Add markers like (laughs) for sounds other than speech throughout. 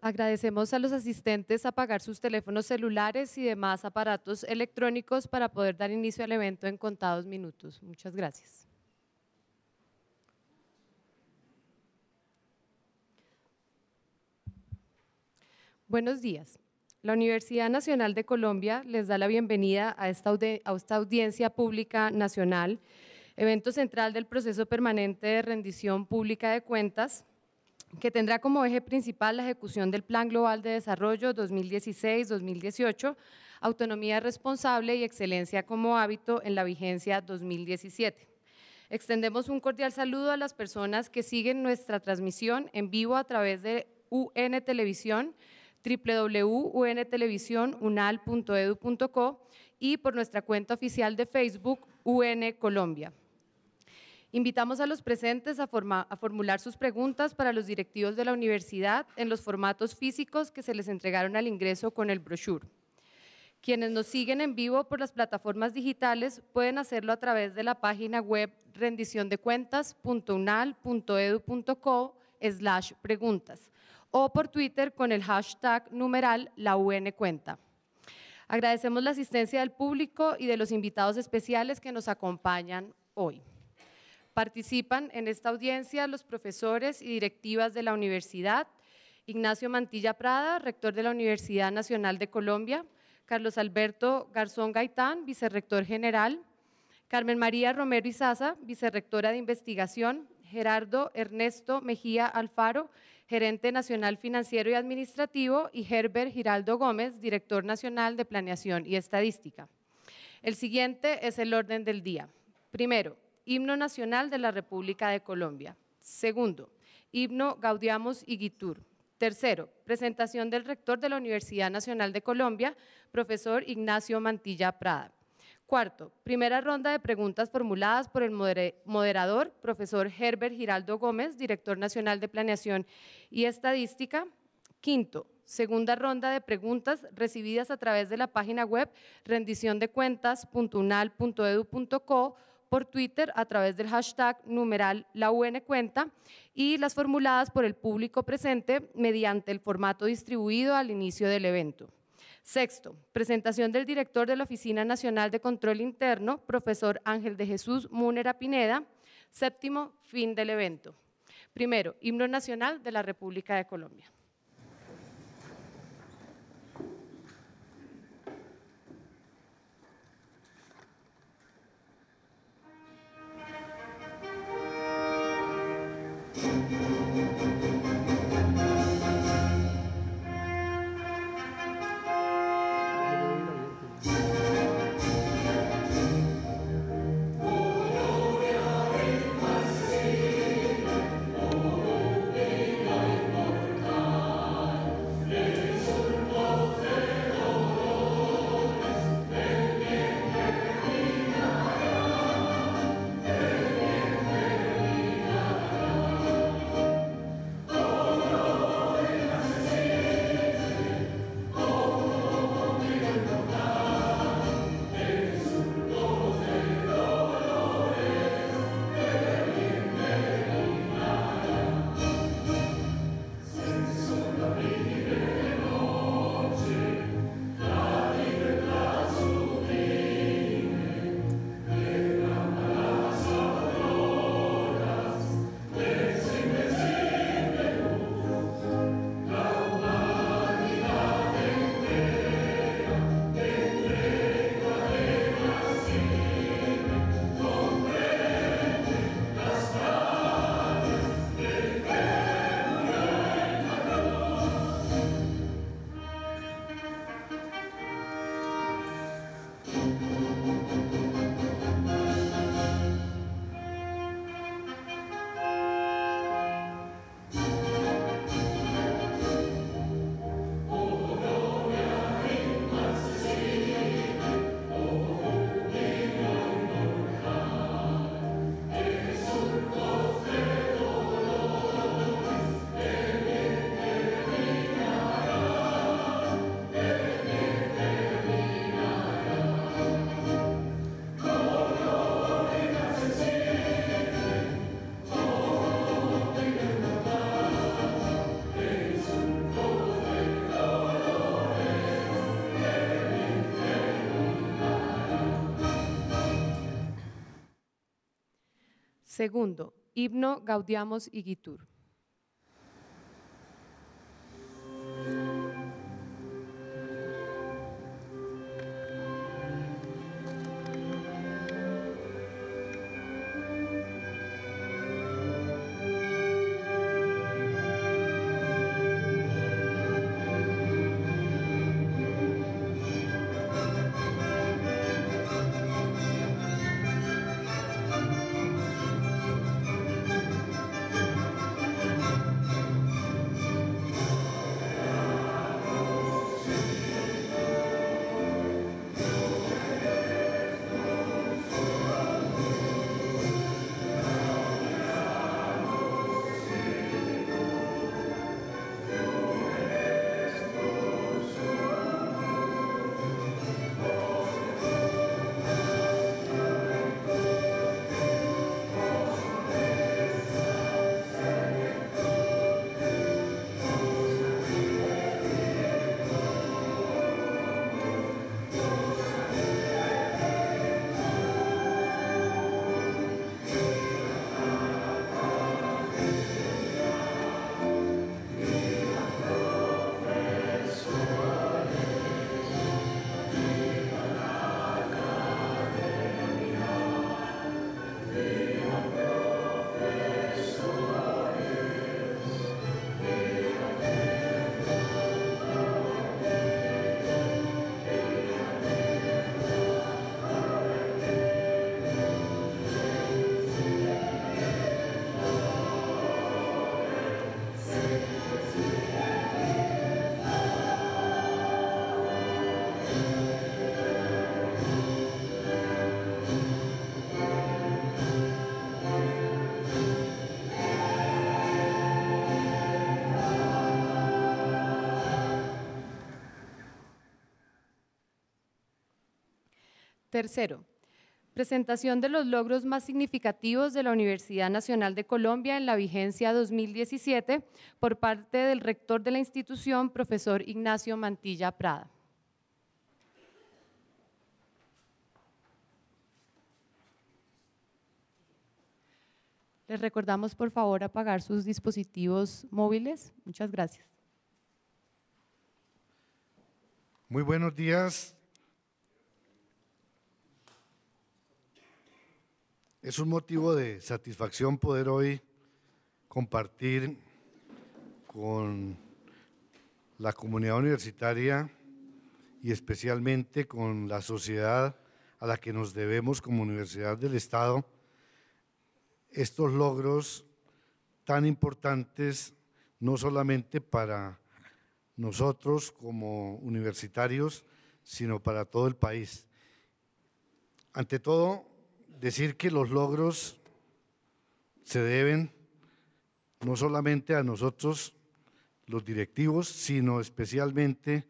Agradecemos a los asistentes apagar sus teléfonos celulares y demás aparatos electrónicos para poder dar inicio al evento en contados minutos. Muchas gracias. Buenos días. La Universidad Nacional de Colombia les da la bienvenida a esta, a esta audiencia pública nacional, evento central del proceso permanente de rendición pública de cuentas que tendrá como eje principal la ejecución del Plan Global de Desarrollo 2016-2018, Autonomía Responsable y Excelencia como hábito en la vigencia 2017. Extendemos un cordial saludo a las personas que siguen nuestra transmisión en vivo a través de UN Televisión, www.untelevisionunal.edu.co y por nuestra cuenta oficial de Facebook UN Colombia. Invitamos a los presentes a, formular sus preguntas para los directivos de la universidad en los formatos físicos que se les entregaron al ingreso con el brochure. Quienes nos siguen en vivo por las plataformas digitales pueden hacerlo a través de la página web rendiciondecuentas.unal.edu.co slash preguntas o por Twitter con el hashtag numeral la UN cuenta. Agradecemos la asistencia del público y de los invitados especiales que nos acompañan hoy. Participan en esta audiencia los profesores y directivas de la universidad, Ignacio Mantilla Prada, rector de la Universidad Nacional de Colombia, Carlos Alberto Garzón Gaitán, vicerrector general, Carmen María Romero Izaza, vicerrectora de investigación, Gerardo Ernesto Mejía Alfaro, gerente nacional financiero y administrativo, y Herbert Giraldo Gómez, director nacional de planeación y estadística. El siguiente es el orden del día. Primero, Himno Nacional de la República de Colombia. Segundo, Himno Gaudiamos Guitur, Tercero, presentación del rector de la Universidad Nacional de Colombia, profesor Ignacio Mantilla Prada. Cuarto, primera ronda de preguntas formuladas por el moderador, profesor Herbert Giraldo Gómez, director nacional de Planeación y Estadística. Quinto, segunda ronda de preguntas recibidas a través de la página web rendiciondecuentas.unal.edu.co por Twitter a través del hashtag numeral la UN cuenta y las formuladas por el público presente mediante el formato distribuido al inicio del evento. Sexto, presentación del director de la Oficina Nacional de Control Interno, profesor Ángel de Jesús Múnera Pineda. Séptimo, fin del evento. Primero, himno nacional de la República de Colombia. Segundo, himno Gaudiamos y Guitur. Tercero, presentación de los logros más significativos de la Universidad Nacional de Colombia en la vigencia 2017 por parte del rector de la institución, profesor Ignacio Mantilla Prada. Les recordamos, por favor, apagar sus dispositivos móviles. Muchas gracias. Muy buenos días Es un motivo de satisfacción poder hoy compartir con la comunidad universitaria y especialmente con la sociedad a la que nos debemos como Universidad del Estado estos logros tan importantes no solamente para nosotros como universitarios, sino para todo el país. Ante todo, decir que los logros se deben no solamente a nosotros, los directivos, sino especialmente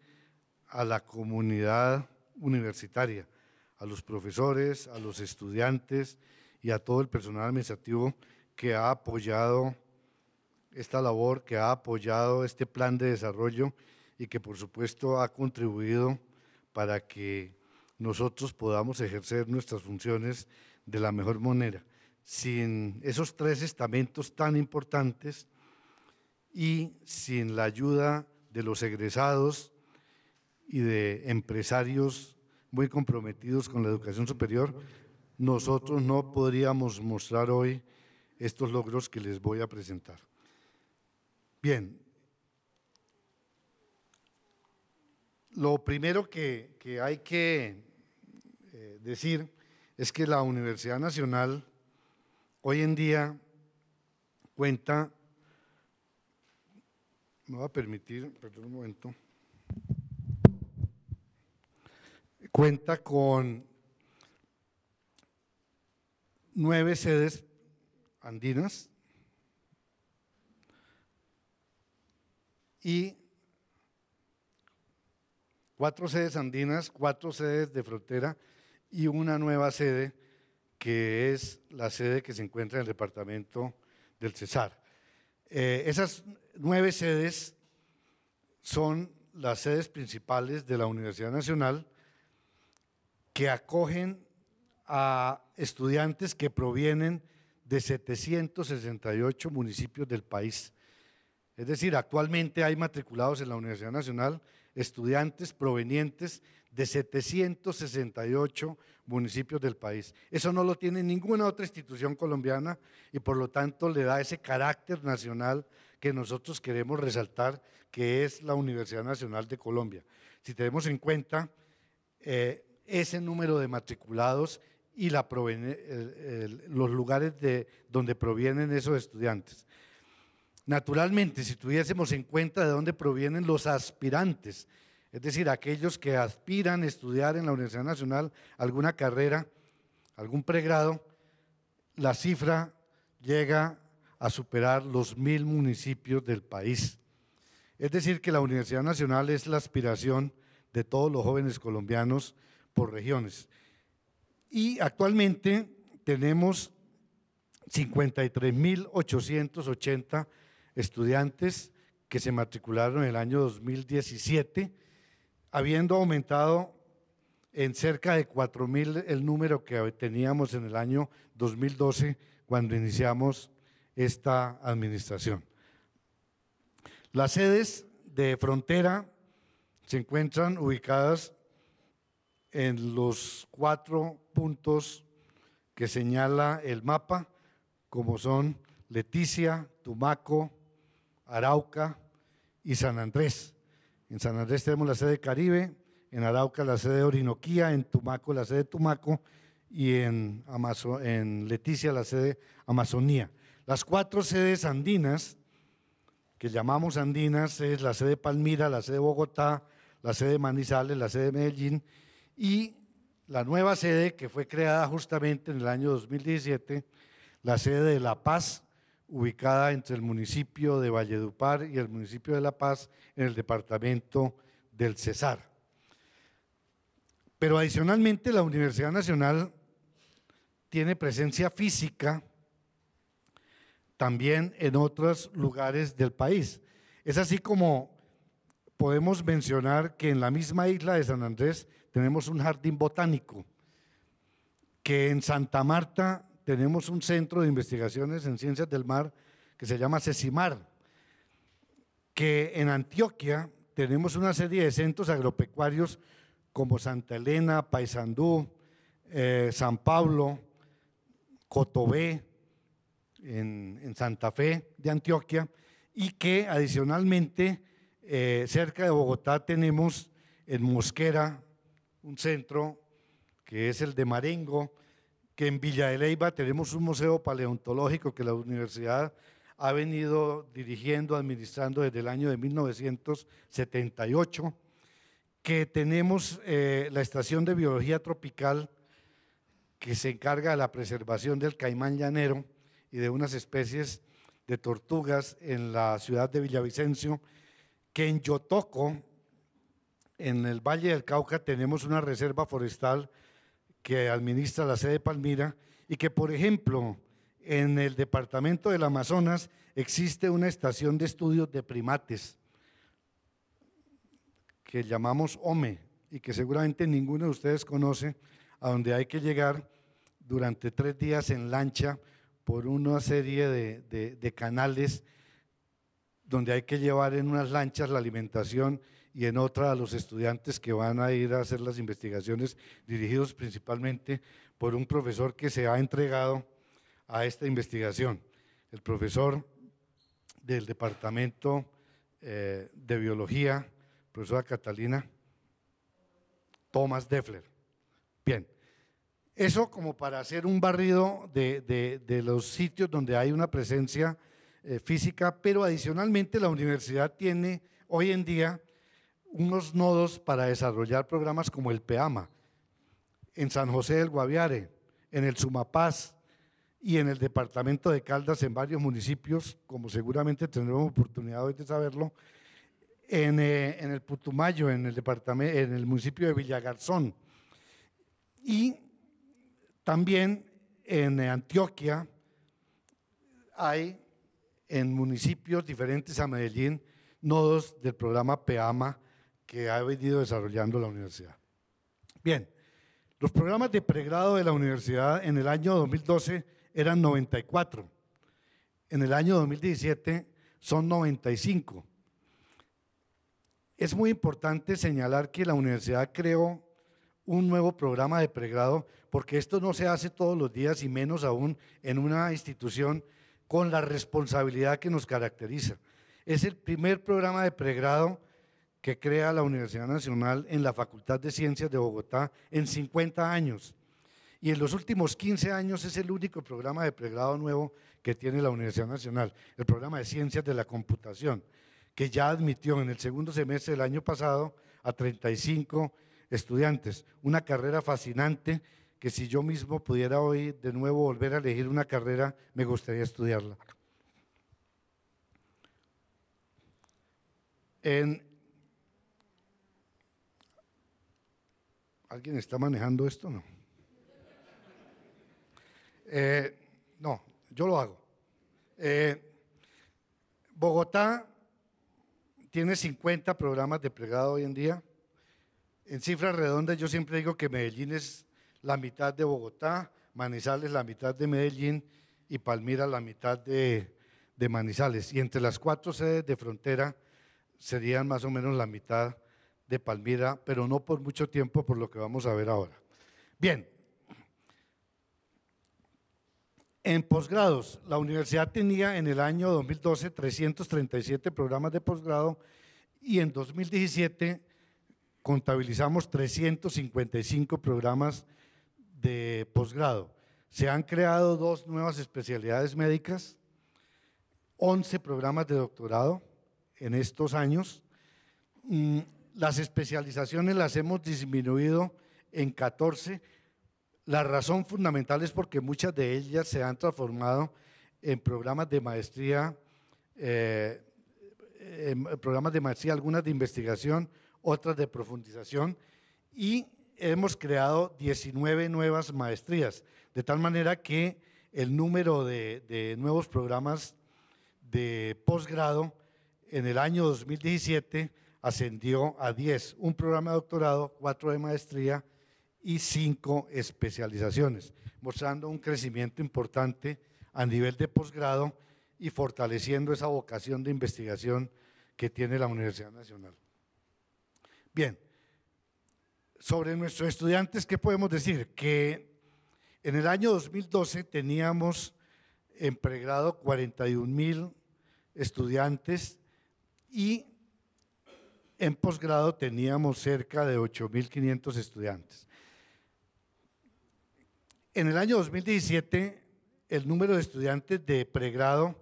a la comunidad universitaria, a los profesores, a los estudiantes y a todo el personal administrativo que ha apoyado esta labor, que ha apoyado este plan de desarrollo y que por supuesto ha contribuido para que nosotros podamos ejercer nuestras funciones de la mejor manera. Sin esos tres estamentos tan importantes y sin la ayuda de los egresados y de empresarios muy comprometidos con la educación superior, nosotros no podríamos mostrar hoy estos logros que les voy a presentar. Bien, lo primero que, hay que eh, decir es que la Universidad Nacional hoy en día cuenta, me va a permitir, perdón un momento, cuenta con nueve sedes andinas y cuatro sedes andinas, cuatro sedes de frontera y una nueva sede que es la sede que se encuentra en el departamento del Cesar. Eh, esas nueve sedes son las sedes principales de la Universidad Nacional que acogen a estudiantes que provienen de 768 municipios del país. Es decir, actualmente hay matriculados en la Universidad Nacional estudiantes provenientes de 768 municipios del país. Eso no lo tiene ninguna otra institución colombiana y por lo tanto le da ese carácter nacional que nosotros queremos resaltar, que es la Universidad Nacional de Colombia. Si tenemos en cuenta eh, ese número de matriculados y los lugares de donde provienen esos estudiantes. Naturalmente, si tuviésemos en cuenta de dónde provienen los aspirantes, es decir, aquellos que aspiran a estudiar en la Universidad Nacional alguna carrera, algún pregrado, la cifra llega a superar los mil municipios del país. Es decir, que la Universidad Nacional es la aspiración de todos los jóvenes colombianos por regiones. Y actualmente tenemos 53.880 estudiantes que se matricularon en el año 2017 habiendo aumentado en cerca de 4.000 el número que teníamos en el año 2012 cuando iniciamos esta administración. Las sedes de frontera se encuentran ubicadas en los cuatro puntos que señala el mapa, como son Leticia, Tumaco, Arauca y San Andrés. En San Andrés tenemos la sede Caribe, en Arauca la sede Orinoquía, en Tumaco la sede Tumaco y en, en Leticia la sede Amazonía. Las cuatro sedes andinas, que llamamos andinas, es la sede Palmira, la sede Bogotá, la sede Manizales, la sede Medellín y la nueva sede que fue creada justamente en el año 2017, la sede de La Paz, ubicada entre el municipio de Valledupar y el municipio de La Paz en el departamento del Cesar. Pero adicionalmente la Universidad Nacional tiene presencia física también en otros lugares del país. Es así como podemos mencionar que en la misma isla de San Andrés tenemos un jardín botánico, que en Santa Marta tenemos un centro de investigaciones en ciencias del mar que se llama Cesimar, que en Antioquia tenemos una serie de centros agropecuarios como Santa Elena, Paisandú, eh, San Pablo, Cotobé, en, Santa Fe de Antioquia, y que adicionalmente eh, cerca de Bogotá tenemos en Mosquera un centro que es el de Marengo, que en Villa de tenemos un museo paleontológico que la universidad ha venido dirigiendo, administrando desde el año de 1978, que tenemos eh, la estación de biología tropical que se encarga de la preservación del caimán llanero y de unas especies de tortugas en la ciudad de Villavicencio, que en Yotoco, en el Valle del Cauca, tenemos una reserva forestal que administra la sede de Palmira y que, por ejemplo, en el departamento del Amazonas existe una estación de estudios de primates que llamamos OME y que seguramente ninguno de ustedes conoce, a donde hay que llegar durante tres días en lancha por una serie de, canales donde hay que llevar en unas lanchas la alimentación y en otra a los estudiantes que van a ir a hacer las investigaciones dirigidos principalmente por un profesor que se ha entregado a esta investigación, el profesor del Departamento eh, de Biología, profesora Catalina Thomas Deffler. Bien, eso como para hacer un barrido de, los sitios donde hay una presencia eh, física, pero adicionalmente la universidad tiene hoy en día unos nodos para desarrollar programas como el PEAMA, en San José del Guaviare, en el Sumapaz y en el departamento de Caldas, en varios municipios, como seguramente tendremos oportunidad hoy de saberlo, en, eh, el Putumayo, en el, departamento, en el municipio de Villagarzón y también en Antioquia hay en municipios diferentes a Medellín nodos del programa PEAMA que ha venido desarrollando la universidad. Bien, los programas de pregrado de la universidad en el año 2012 eran 94, en el año 2017 son 95. Es muy importante señalar que la universidad creó un nuevo programa de pregrado, porque esto no se hace todos los días y menos aún en una institución con la responsabilidad que nos caracteriza. Es el primer programa de pregrado que crea la Universidad Nacional en la Facultad de Ciencias de Bogotá en 50 años. Y en los últimos 15 años es el único programa de pregrado nuevo que tiene la Universidad Nacional, el programa de Ciencias de la Computación, que ya admitió en el segundo semestre del año pasado a 35 estudiantes. Una carrera fascinante que si yo mismo pudiera hoy de nuevo volver a elegir una carrera, me gustaría estudiarla. En ¿Alguien está manejando esto? No. Eh, no, yo lo hago. Eh, Bogotá tiene 50 programas de plegado hoy en día. En cifras redondas yo siempre digo que Medellín es la mitad de Bogotá, Manizales la mitad de Medellín y Palmira la mitad de, de Manizales. Y entre las cuatro sedes de frontera serían más o menos la mitad de Palmira, pero no por mucho tiempo, por lo que vamos a ver ahora. Bien, en posgrados, la universidad tenía en el año 2012 337 programas de posgrado y en 2017 contabilizamos 355 programas de posgrado. Se han creado dos nuevas especialidades médicas, 11 programas de doctorado en estos años mm, las especializaciones las hemos disminuido en 14. La razón fundamental es porque muchas de ellas se han transformado en programas de maestría, eh, programas de maestría, algunas de investigación, otras de profundización, y hemos creado 19 nuevas maestrías, de tal manera que el número de, de nuevos programas de posgrado en el año 2017 ascendió a 10, un programa de doctorado, 4 de maestría y 5 especializaciones, mostrando un crecimiento importante a nivel de posgrado y fortaleciendo esa vocación de investigación que tiene la Universidad Nacional. Bien, sobre nuestros estudiantes, ¿qué podemos decir? Que en el año 2012 teníamos en pregrado 41 mil estudiantes y en posgrado teníamos cerca de 8.500 estudiantes. En el año 2017, el número de estudiantes de pregrado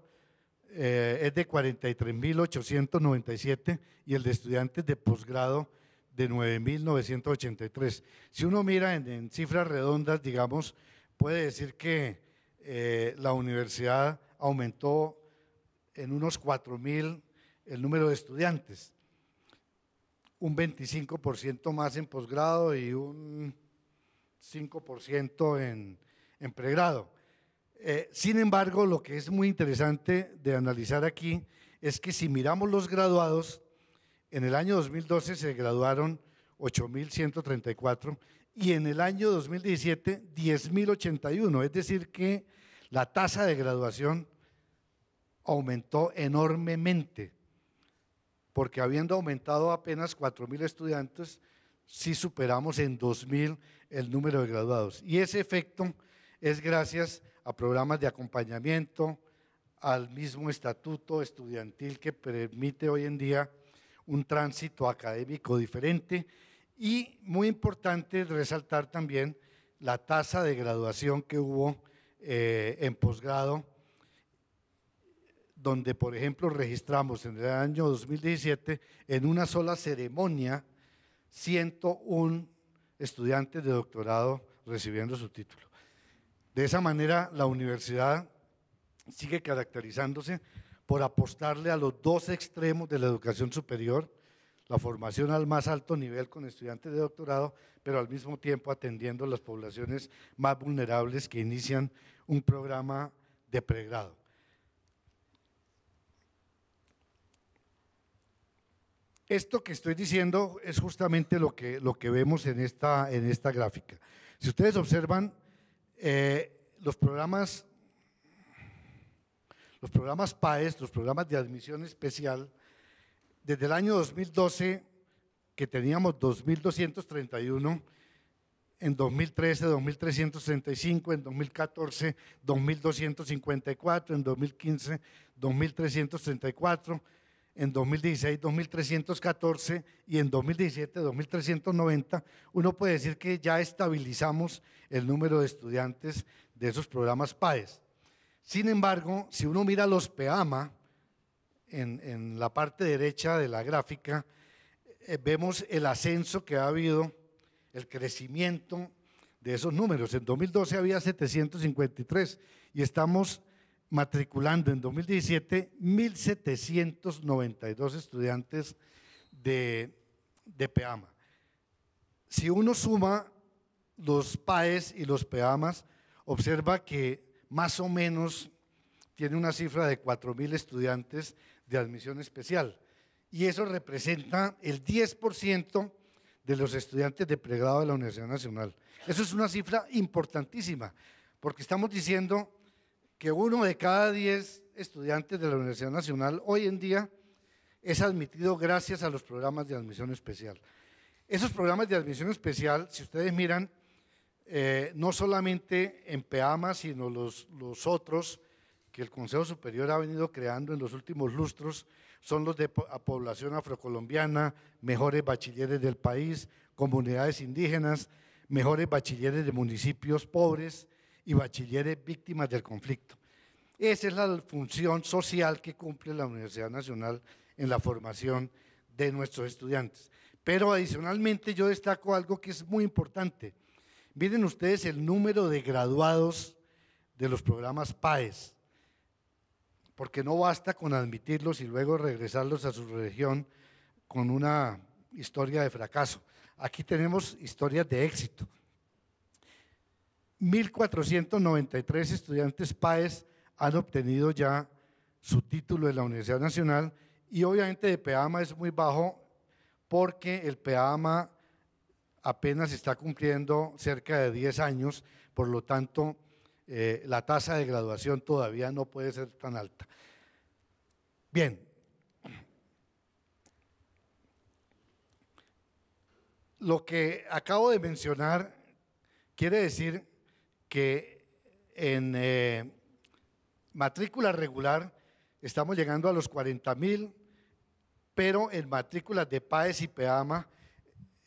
eh, es de 43.897 y el de estudiantes de posgrado de 9.983. Si uno mira en, cifras redondas, digamos, puede decir que eh, la universidad aumentó en unos 4.000 el número de estudiantes un 25% más en posgrado y un 5% en, pregrado. Eh, sin embargo, lo que es muy interesante de analizar aquí es que si miramos los graduados, en el año 2012 se graduaron 8.134 y en el año 2017 10.081. Es decir, que la tasa de graduación aumentó enormemente porque habiendo aumentado apenas 4.000 estudiantes, sí superamos en 2.000 el número de graduados. Y ese efecto es gracias a programas de acompañamiento, al mismo estatuto estudiantil que permite hoy en día un tránsito académico diferente y muy importante resaltar también la tasa de graduación que hubo eh, en posgrado donde, por ejemplo, registramos en el año 2017, en una sola ceremonia, 101 estudiantes de doctorado recibiendo su título. De esa manera, la universidad sigue caracterizándose por apostarle a los dos extremos de la educación superior, la formación al más alto nivel con estudiantes de doctorado, pero al mismo tiempo atendiendo a las poblaciones más vulnerables que inician un programa de pregrado. Esto que estoy diciendo es justamente lo que, lo que vemos en esta, en esta gráfica. Si ustedes observan, eh, los programas los programas PAES, los programas de admisión especial, desde el año 2012, que teníamos 2.231, en 2013, 2.335, en 2014, 2.254, en 2015, 2.334, en 2016 2.314 y en 2017 2.390, uno puede decir que ya estabilizamos el número de estudiantes de esos programas PAES. Sin embargo, si uno mira los PEAMA en, la parte derecha de la gráfica, eh, vemos el ascenso que ha habido, el crecimiento de esos números. En 2012 había 753 y estamos matriculando en 2017 1.792 estudiantes de, de PEAMA. Si uno suma los PAES y los PEAMAS, observa que más o menos tiene una cifra de 4.000 estudiantes de admisión especial. Y eso representa el 10% de los estudiantes de pregrado de la Universidad Nacional. Eso es una cifra importantísima, porque estamos diciendo que uno de cada diez estudiantes de la Universidad Nacional hoy en día es admitido gracias a los programas de admisión especial. Esos programas de admisión especial, si ustedes miran, eh, no solamente en PEAMA, sino los, los otros que el Consejo Superior ha venido creando en los últimos lustros, son los de población afrocolombiana, mejores bachilleres del país, comunidades indígenas, mejores bachilleres de municipios pobres, y bachilleres víctimas del conflicto. Esa es la función social que cumple la Universidad Nacional en la formación de nuestros estudiantes. Pero adicionalmente yo destaco algo que es muy importante. Miren ustedes el número de graduados de los programas PAES, porque no basta con admitirlos y luego regresarlos a su región con una historia de fracaso. Aquí tenemos historias de éxito. 1.493 estudiantes PAES han obtenido ya su título de la Universidad Nacional y obviamente de PEAMA es muy bajo porque el PEAMA apenas está cumpliendo cerca de 10 años, por lo tanto eh, la tasa de graduación todavía no puede ser tan alta. Bien. Lo que acabo de mencionar quiere decir que en eh, matrícula regular estamos llegando a los 40 mil, pero en matrículas de PAES y PEAMA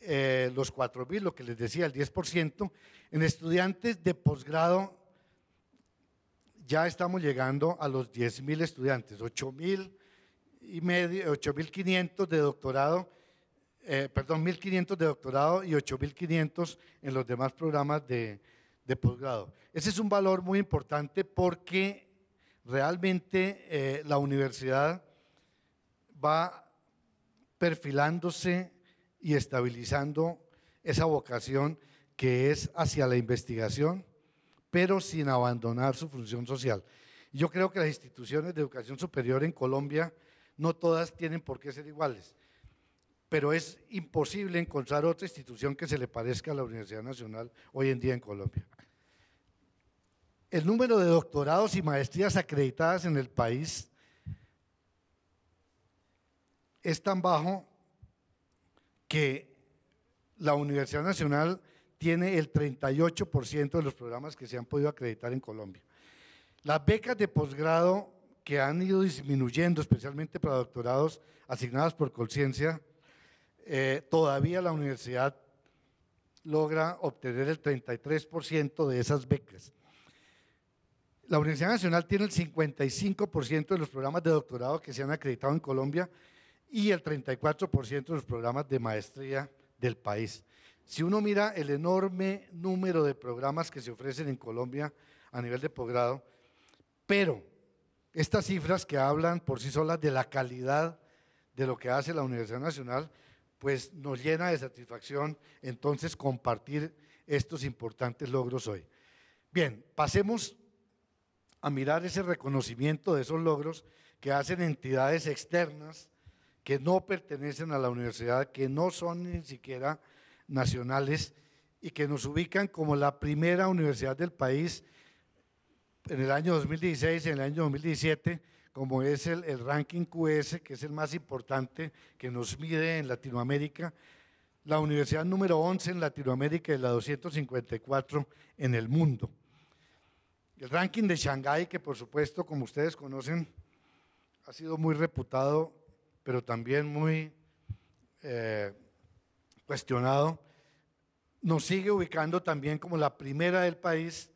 eh, los 4 mil, lo que les decía, el 10%. En estudiantes de posgrado ya estamos llegando a los 10.000 estudiantes, 8 mil y medio, 8.500 de doctorado, eh, perdón, 1.500 de doctorado y 8.500 en los demás programas de, de posgrado. Ese es un valor muy importante porque realmente eh, la universidad va perfilándose y estabilizando esa vocación que es hacia la investigación, pero sin abandonar su función social. Yo creo que las instituciones de educación superior en Colombia no todas tienen por qué ser iguales, pero es imposible encontrar otra institución que se le parezca a la Universidad Nacional hoy en día en Colombia el número de doctorados y maestrías acreditadas en el país es tan bajo que la Universidad Nacional tiene el 38% de los programas que se han podido acreditar en Colombia. Las becas de posgrado que han ido disminuyendo, especialmente para doctorados asignadas por Colciencia, eh, todavía la universidad logra obtener el 33% de esas becas. La Universidad Nacional tiene el 55% de los programas de doctorado que se han acreditado en Colombia y el 34% de los programas de maestría del país. Si uno mira el enorme número de programas que se ofrecen en Colombia a nivel de posgrado, pero estas cifras que hablan por sí solas de la calidad de lo que hace la Universidad Nacional, pues nos llena de satisfacción entonces compartir estos importantes logros hoy. Bien, pasemos a mirar ese reconocimiento de esos logros que hacen entidades externas que no pertenecen a la universidad, que no son ni siquiera nacionales y que nos ubican como la primera universidad del país en el año 2016, en el año 2017, como es el, el ranking QS, que es el más importante que nos mide en Latinoamérica, la universidad número 11 en Latinoamérica y la 254 en el mundo. El ranking de Shanghai, que por supuesto, como ustedes conocen, ha sido muy reputado, pero también muy eh, cuestionado, nos sigue ubicando también como la primera del país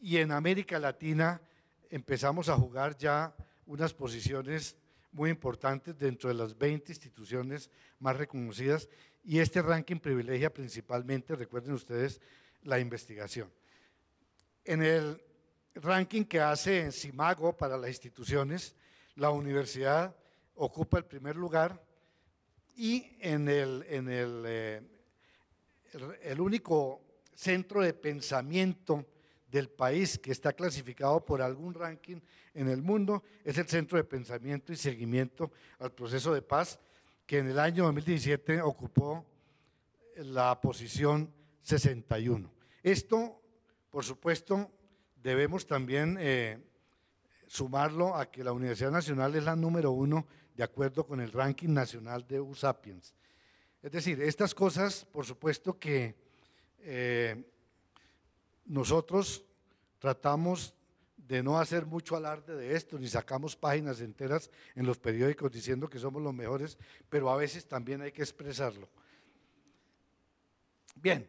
y en América Latina empezamos a jugar ya unas posiciones muy importantes dentro de las 20 instituciones más reconocidas y este ranking privilegia principalmente, recuerden ustedes, la investigación. En el ranking que hace en CIMAGO para las instituciones, la universidad ocupa el primer lugar y en el, en eh, el único centro de pensamiento del país que está clasificado por algún ranking en el mundo es el Centro de Pensamiento y Seguimiento al Proceso de Paz, que en el año 2017 ocupó la posición 61. Esto, por supuesto, debemos también eh, sumarlo a que la Universidad Nacional es la número uno de acuerdo con el ranking nacional de USAPIENS. Es decir, estas cosas, por supuesto que eh, nosotros tratamos de no hacer mucho alarde de esto, ni sacamos páginas enteras en los periódicos diciendo que somos los mejores, pero a veces también hay que expresarlo. Bien,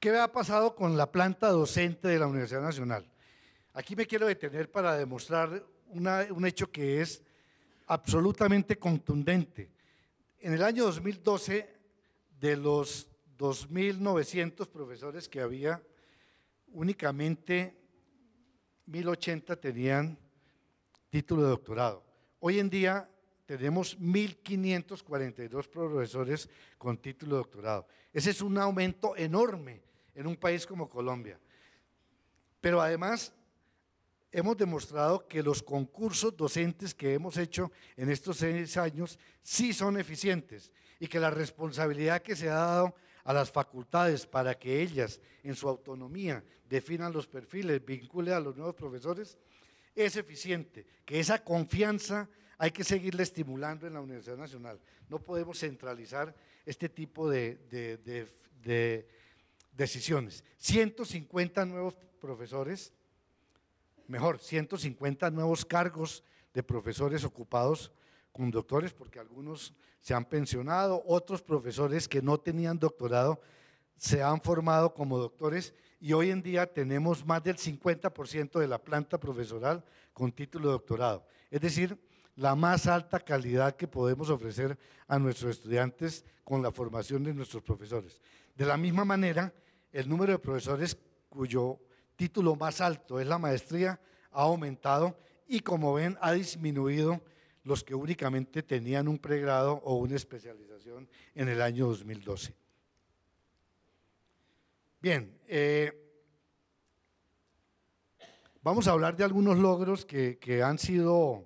¿Qué ha pasado con la planta docente de la Universidad Nacional? Aquí me quiero detener para demostrar un hecho que es absolutamente contundente. En el año 2012, de los 2.900 profesores que había, únicamente 1.080 tenían título de doctorado. Hoy en día tenemos 1.542 profesores con título de doctorado. Ese es un aumento enorme en un país como Colombia. Pero además hemos demostrado que los concursos docentes que hemos hecho en estos seis años sí son eficientes y que la responsabilidad que se ha dado a las facultades para que ellas en su autonomía definan los perfiles, vincule a los nuevos profesores, es eficiente, que esa confianza hay que seguirla estimulando en la Universidad Nacional. No podemos centralizar este tipo de decisiones. 150 nuevos profesores, mejor, 150 nuevos cargos de profesores ocupados con doctores, porque algunos se han pensionado, otros profesores que no tenían doctorado se han formado como doctores y hoy en día tenemos más del 50% de la planta profesoral con título de doctorado. Es decir, la más alta calidad que podemos ofrecer a nuestros estudiantes con la formación de nuestros profesores. De la misma manera, el número de profesores cuyo título más alto es la maestría ha aumentado y como ven ha disminuido los que únicamente tenían un pregrado o una especialización en el año 2012. Bien, eh, vamos a hablar de algunos logros que, que han sido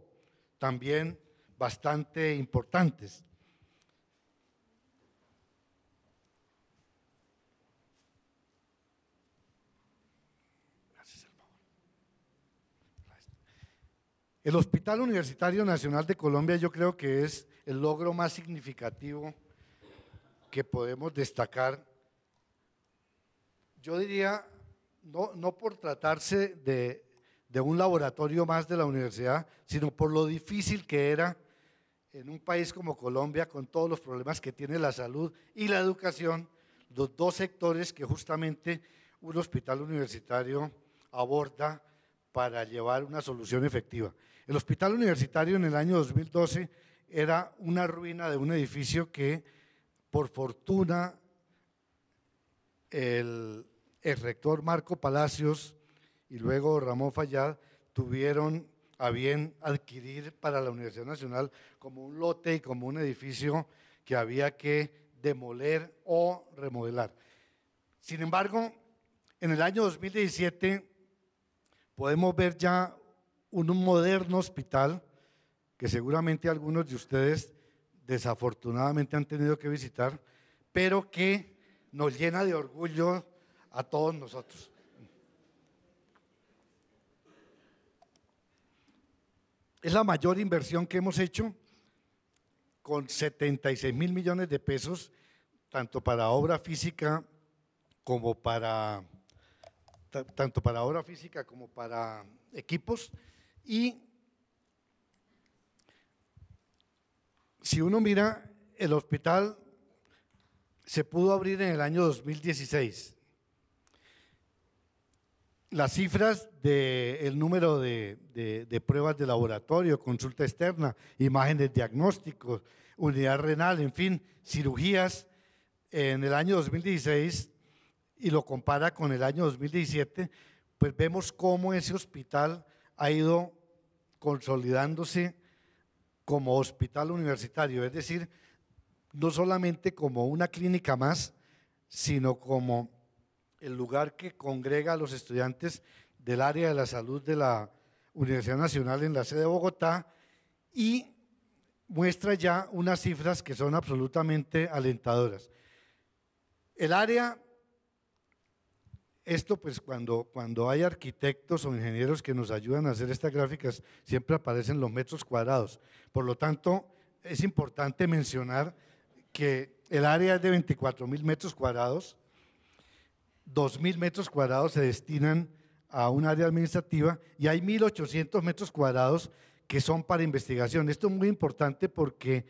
también bastante importantes. El Hospital Universitario Nacional de Colombia yo creo que es el logro más significativo que podemos destacar. Yo diría, no, por tratarse de, de un laboratorio más de la universidad, sino por lo difícil que era en un país como Colombia, con todos los problemas que tiene la salud y la educación, los dos sectores que justamente un hospital universitario aborda para llevar una solución efectiva. El hospital universitario en el año 2012 era una ruina de un edificio que, por fortuna, el, rector Marco Palacios y luego Ramón Fallad tuvieron a bien adquirir para la Universidad Nacional como un lote y como un edificio que había que demoler o remodelar. Sin embargo, en el año 2017 podemos ver ya un moderno hospital que seguramente algunos de ustedes desafortunadamente han tenido que visitar, pero que nos llena de orgullo a todos nosotros. Es la mayor inversión que hemos hecho con 76 mil millones de pesos, tanto para obra física como para tanto para obra física como para equipos y si uno mira, el hospital se pudo abrir en el año 2016. Las cifras del el número de, pruebas de laboratorio, consulta externa, imágenes diagnóstico, unidad renal, en fin, cirugías, en el año 2016 y lo compara con el año 2017, pues vemos cómo ese hospital ha ido consolidándose como hospital universitario, es decir, no solamente como una clínica más, sino como el lugar que congrega a los estudiantes del área de la salud de la Universidad Nacional en la sede de Bogotá y muestra ya unas cifras que son absolutamente alentadoras. El área esto pues cuando, hay arquitectos o ingenieros que nos ayudan a hacer estas gráficas, siempre aparecen los metros cuadrados. Por lo tanto, es importante mencionar que el área es de 24 mil metros cuadrados, 2 mil metros cuadrados se destinan a un área administrativa y hay 1.800 metros cuadrados que son para investigación. Esto es muy importante porque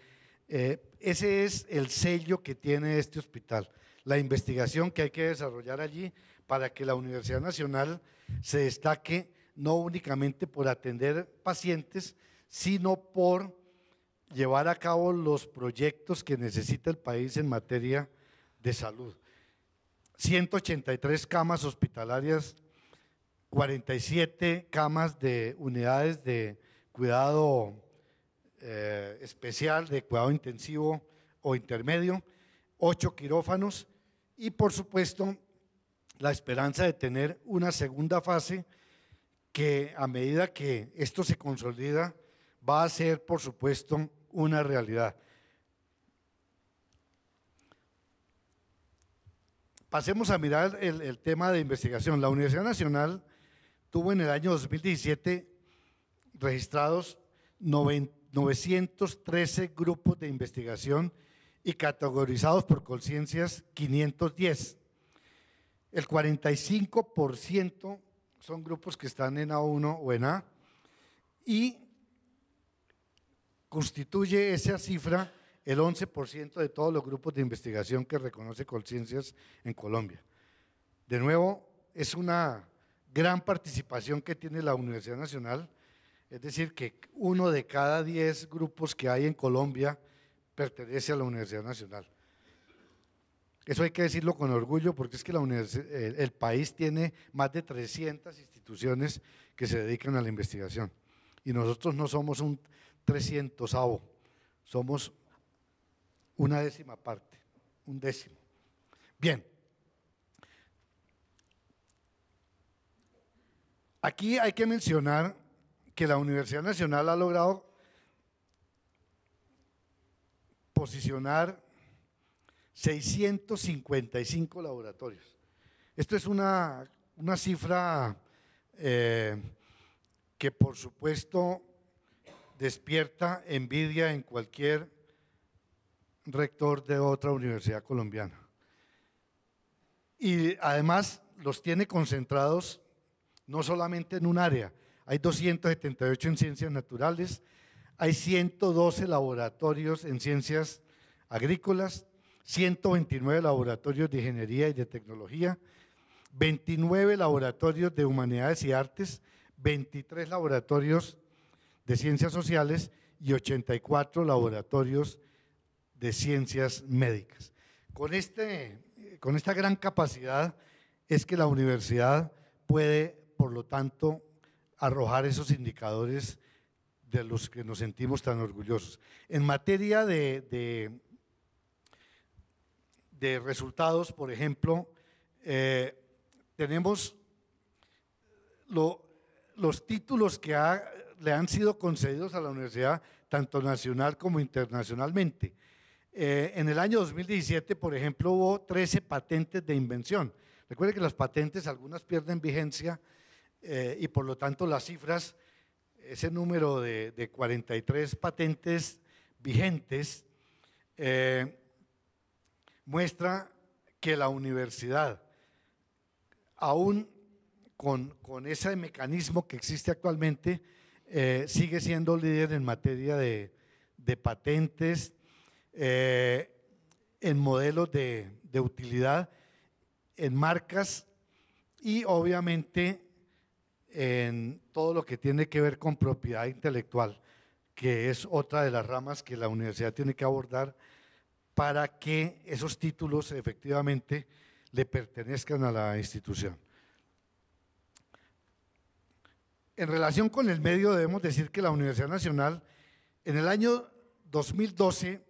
eh, ese es el sello que tiene este hospital la investigación que hay que desarrollar allí para que la Universidad Nacional se destaque no únicamente por atender pacientes, sino por llevar a cabo los proyectos que necesita el país en materia de salud. 183 camas hospitalarias, 47 camas de unidades de cuidado eh, especial, de cuidado intensivo o intermedio, 8 quirófanos y por supuesto la esperanza de tener una segunda fase que a medida que esto se consolida va a ser por supuesto una realidad. Pasemos a mirar el, tema de investigación. La Universidad Nacional tuvo en el año 2017 registrados 913 grupos de investigación y categorizados por Colciencias 510. El 45% son grupos que están en A1 o en A y constituye esa cifra el 11% de todos los grupos de investigación que reconoce Colciencias en Colombia. De nuevo, es una gran participación que tiene la Universidad Nacional, es decir, que uno de cada 10 grupos que hay en Colombia pertenece a la Universidad Nacional. Eso hay que decirlo con orgullo porque es que el, país tiene más de 300 instituciones que se dedican a la investigación. Y nosotros no somos un 300 avo, somos una décima parte, un décimo. Bien. Aquí hay que mencionar que la Universidad Nacional ha logrado posicionar 655 laboratorios. Esto es una, cifra eh, que por supuesto despierta envidia en cualquier rector de otra universidad colombiana. Y además los tiene concentrados no solamente en un área, hay 278 en ciencias naturales, hay 112 laboratorios en ciencias agrícolas, 129 laboratorios de ingeniería y de tecnología, 29 laboratorios de humanidades y artes, 23 laboratorios de ciencias sociales y 84 laboratorios de ciencias médicas. Con, este, con esta gran capacidad es que la universidad puede, por lo tanto, arrojar esos indicadores de los que nos sentimos tan orgullosos. En materia de, de, resultados, por ejemplo, eh, tenemos los títulos que le han sido concedidos a la universidad, tanto nacional como internacionalmente. Eh, en el año 2017, por ejemplo, hubo 13 patentes de invención. Recuerde que las patentes, algunas pierden vigencia eh, y por lo tanto las cifras ese número de, 43 patentes vigentes eh, muestra que la universidad, aún con, ese mecanismo que existe actualmente, eh, sigue siendo líder en materia de, patentes, eh, en modelos de, de, utilidad, en marcas y obviamente en todo lo que tiene que ver con propiedad intelectual, que es otra de las ramas que la universidad tiene que abordar para que esos títulos efectivamente le pertenezcan a la institución. En relación con el medio, debemos decir que la Universidad Nacional en el año 2012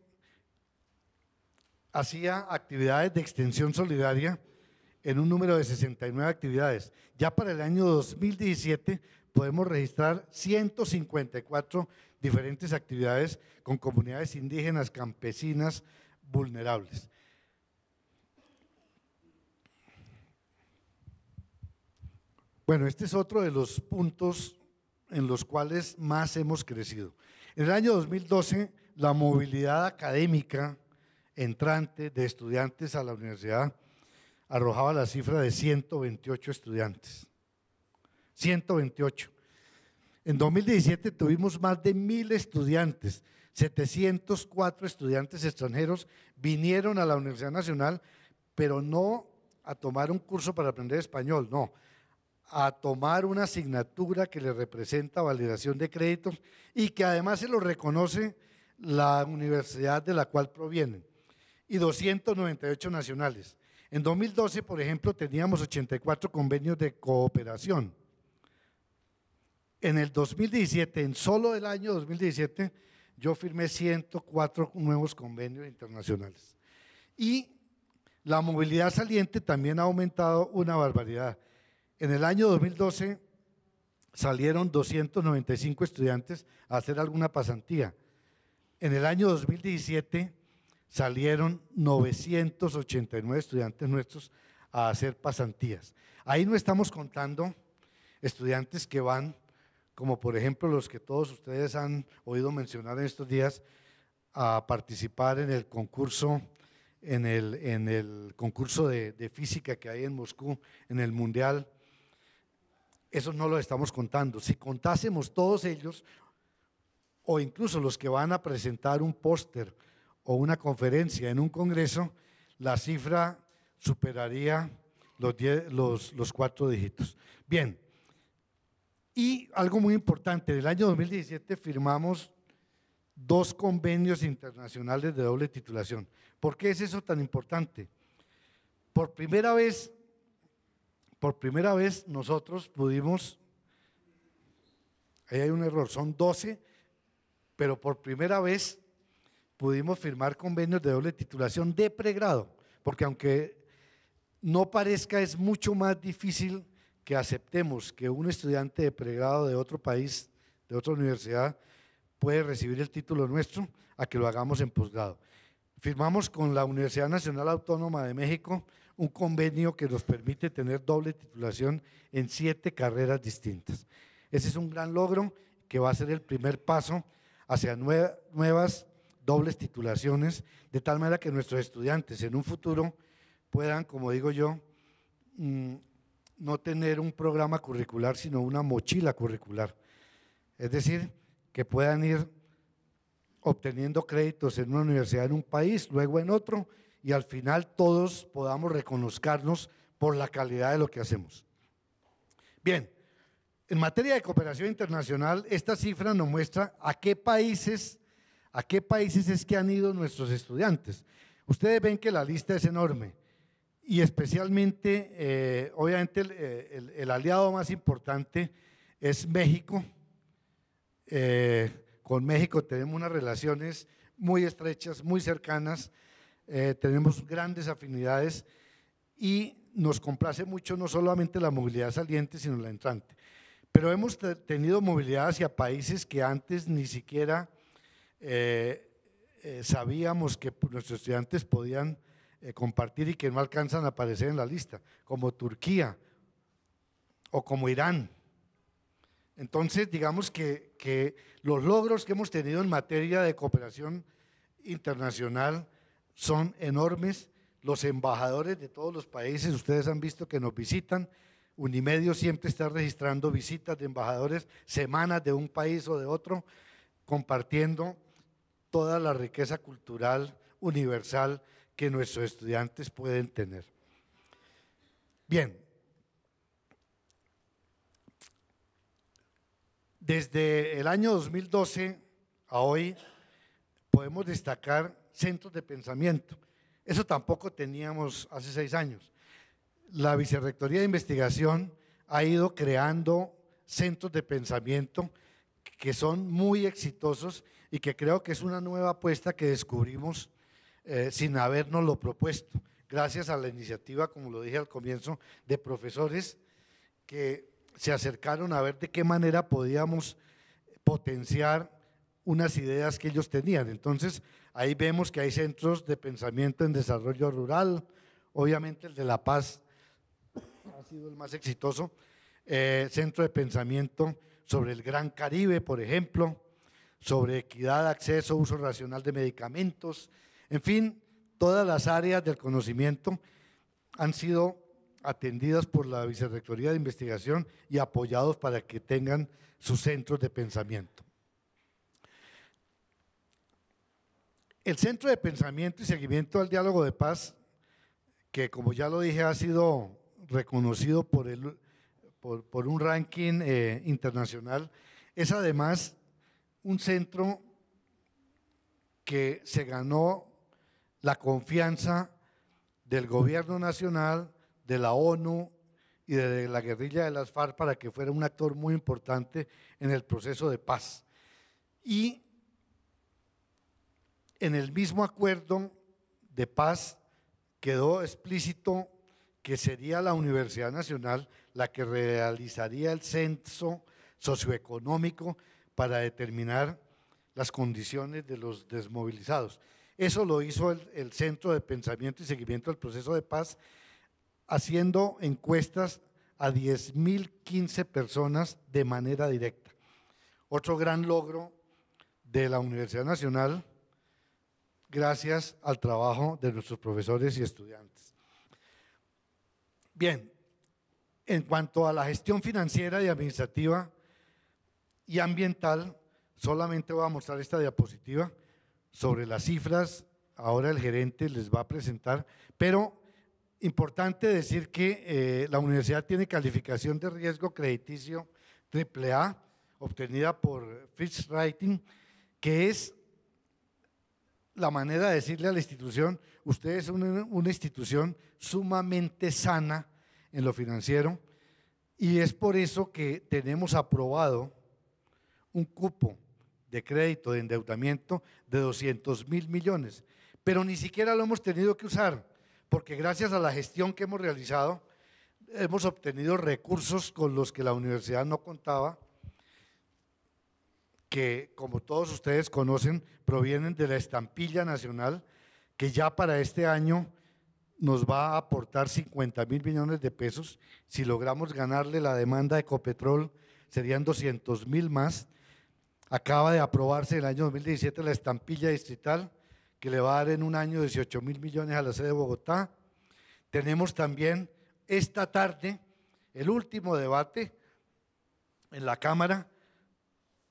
hacía actividades de extensión solidaria en un número de 69 actividades. Ya para el año 2017 podemos registrar 154 diferentes actividades con comunidades indígenas, campesinas, vulnerables. Bueno, este es otro de los puntos en los cuales más hemos crecido. En el año 2012, la movilidad académica entrante de estudiantes a la universidad arrojaba la cifra de 128 estudiantes. 128. En 2017 tuvimos más de mil estudiantes. 704 estudiantes extranjeros vinieron a la Universidad Nacional, pero no a tomar un curso para aprender español, no, a tomar una asignatura que le representa validación de créditos y que además se lo reconoce la universidad de la cual provienen. Y 298 nacionales. En 2012, por ejemplo, teníamos 84 convenios de cooperación. En el 2017, en solo el año 2017, yo firmé 104 nuevos convenios internacionales. Y la movilidad saliente también ha aumentado una barbaridad. En el año 2012 salieron 295 estudiantes a hacer alguna pasantía. En el año 2017 salieron 989 estudiantes nuestros a hacer pasantías. Ahí no estamos contando estudiantes que van, como por ejemplo los que todos ustedes han oído mencionar en estos días, a participar en el concurso, en el, concurso de, de física que hay en Moscú, en el Mundial. Eso no lo estamos contando. Si contásemos todos ellos, o incluso los que van a presentar un póster, o una conferencia en un congreso, la cifra superaría los, cuatro dígitos. Bien, y algo muy importante, en el año 2017 firmamos dos convenios internacionales de doble titulación. ¿Por qué es eso tan importante? Por primera vez, por primera vez nosotros pudimos, ahí hay un error, son 12, pero por primera vez pudimos firmar convenios de doble titulación de pregrado, porque aunque no parezca, es mucho más difícil que aceptemos que un estudiante de pregrado de otro país, de otra universidad, puede recibir el título nuestro a que lo hagamos en posgrado. Firmamos con la Universidad Nacional Autónoma de México un convenio que nos permite tener doble titulación en siete carreras distintas. Ese es un gran logro que va a ser el primer paso hacia nuevas dobles titulaciones, de tal manera que nuestros estudiantes en un futuro puedan, como digo yo, mm, no tener un programa curricular, sino una mochila curricular. Es decir, que puedan ir obteniendo créditos en una universidad en un país, luego en otro, y al final todos podamos reconozcarnos por la calidad de lo que hacemos. Bien, en materia de cooperación internacional, esta cifra nos muestra a qué países ¿A qué países es que han ido nuestros estudiantes? Ustedes ven que la lista es enorme y especialmente, eh, obviamente, eh, el, aliado más importante es México. Eh, con México tenemos unas relaciones muy estrechas, muy cercanas, tenemos grandes afinidades y nos complace mucho no solamente la movilidad saliente, sino la entrante. Pero hemos tenido movilidad hacia países que antes ni siquiera eh, eh, sabíamos que nuestros estudiantes podían eh, compartir y que no alcanzan a aparecer en la lista, como Turquía o como Irán. Entonces, digamos que, que los logros que hemos tenido en materia de cooperación internacional son enormes. Los embajadores de todos los países, ustedes han visto que nos visitan, Unimedio siempre está registrando visitas de embajadores, semanas de un país o de otro, compartiendo toda la riqueza cultural universal que nuestros estudiantes pueden tener. Bien, desde el año 2012 a hoy podemos destacar centros de pensamiento. Eso tampoco teníamos hace seis años. La Vicerrectoría de Investigación ha ido creando centros de pensamiento que son muy exitosos y que creo que es una nueva apuesta que descubrimos eh, sin sin lo propuesto, gracias a la iniciativa, como lo dije al comienzo, de profesores que se acercaron a ver de qué manera podíamos potenciar unas ideas que ellos tenían. Entonces, ahí vemos que hay centros de pensamiento en desarrollo rural, obviamente el de La Paz ha sido el más exitoso, eh, centro de pensamiento sobre el Gran Caribe, por ejemplo, sobre equidad, acceso, uso racional de medicamentos, en fin, todas las áreas del conocimiento han sido atendidas por la Vicerrectoría de Investigación y apoyados para que tengan sus centros de pensamiento. El Centro de Pensamiento y Seguimiento al Diálogo de Paz, que como ya lo dije ha sido reconocido por, el, por, un ranking eh, internacional, es además un centro que se ganó la confianza del gobierno nacional, de la ONU y de la guerrilla de las FARC para que fuera un actor muy importante en el proceso de paz. Y en el mismo acuerdo de paz quedó explícito que sería la Universidad Nacional la que realizaría el censo socioeconómico para determinar las condiciones de los desmovilizados. Eso lo hizo el, Centro de Pensamiento y Seguimiento del Proceso de Paz, haciendo encuestas a 10.015 personas de manera directa. Otro gran logro de la Universidad Nacional, gracias al trabajo de nuestros profesores y estudiantes. Bien, en cuanto a la gestión financiera y administrativa, y ambiental, solamente voy a mostrar esta diapositiva sobre las cifras. Ahora el gerente les va a presentar, pero importante decir que eh, la universidad tiene calificación de riesgo crediticio AAA obtenida por Fitch Writing, que es la manera de decirle a la institución, ustedes son una institución sumamente sana en lo financiero y es por eso que tenemos aprobado un cupo de crédito, de endeudamiento de 200 mil millones, pero ni siquiera lo hemos tenido que usar, porque gracias a la gestión que hemos realizado, hemos obtenido recursos con los que la universidad no contaba, que como todos ustedes conocen, provienen de la estampilla nacional, que ya para este año nos va a aportar 50 mil millones de pesos. Si logramos ganarle la demanda de Ecopetrol, serían 200 mil más. Acaba de aprobarse en el año 2017 la estampilla distrital que le va a dar en un año 18 mil millones a la sede de Bogotá. Tenemos también esta tarde el último debate en la Cámara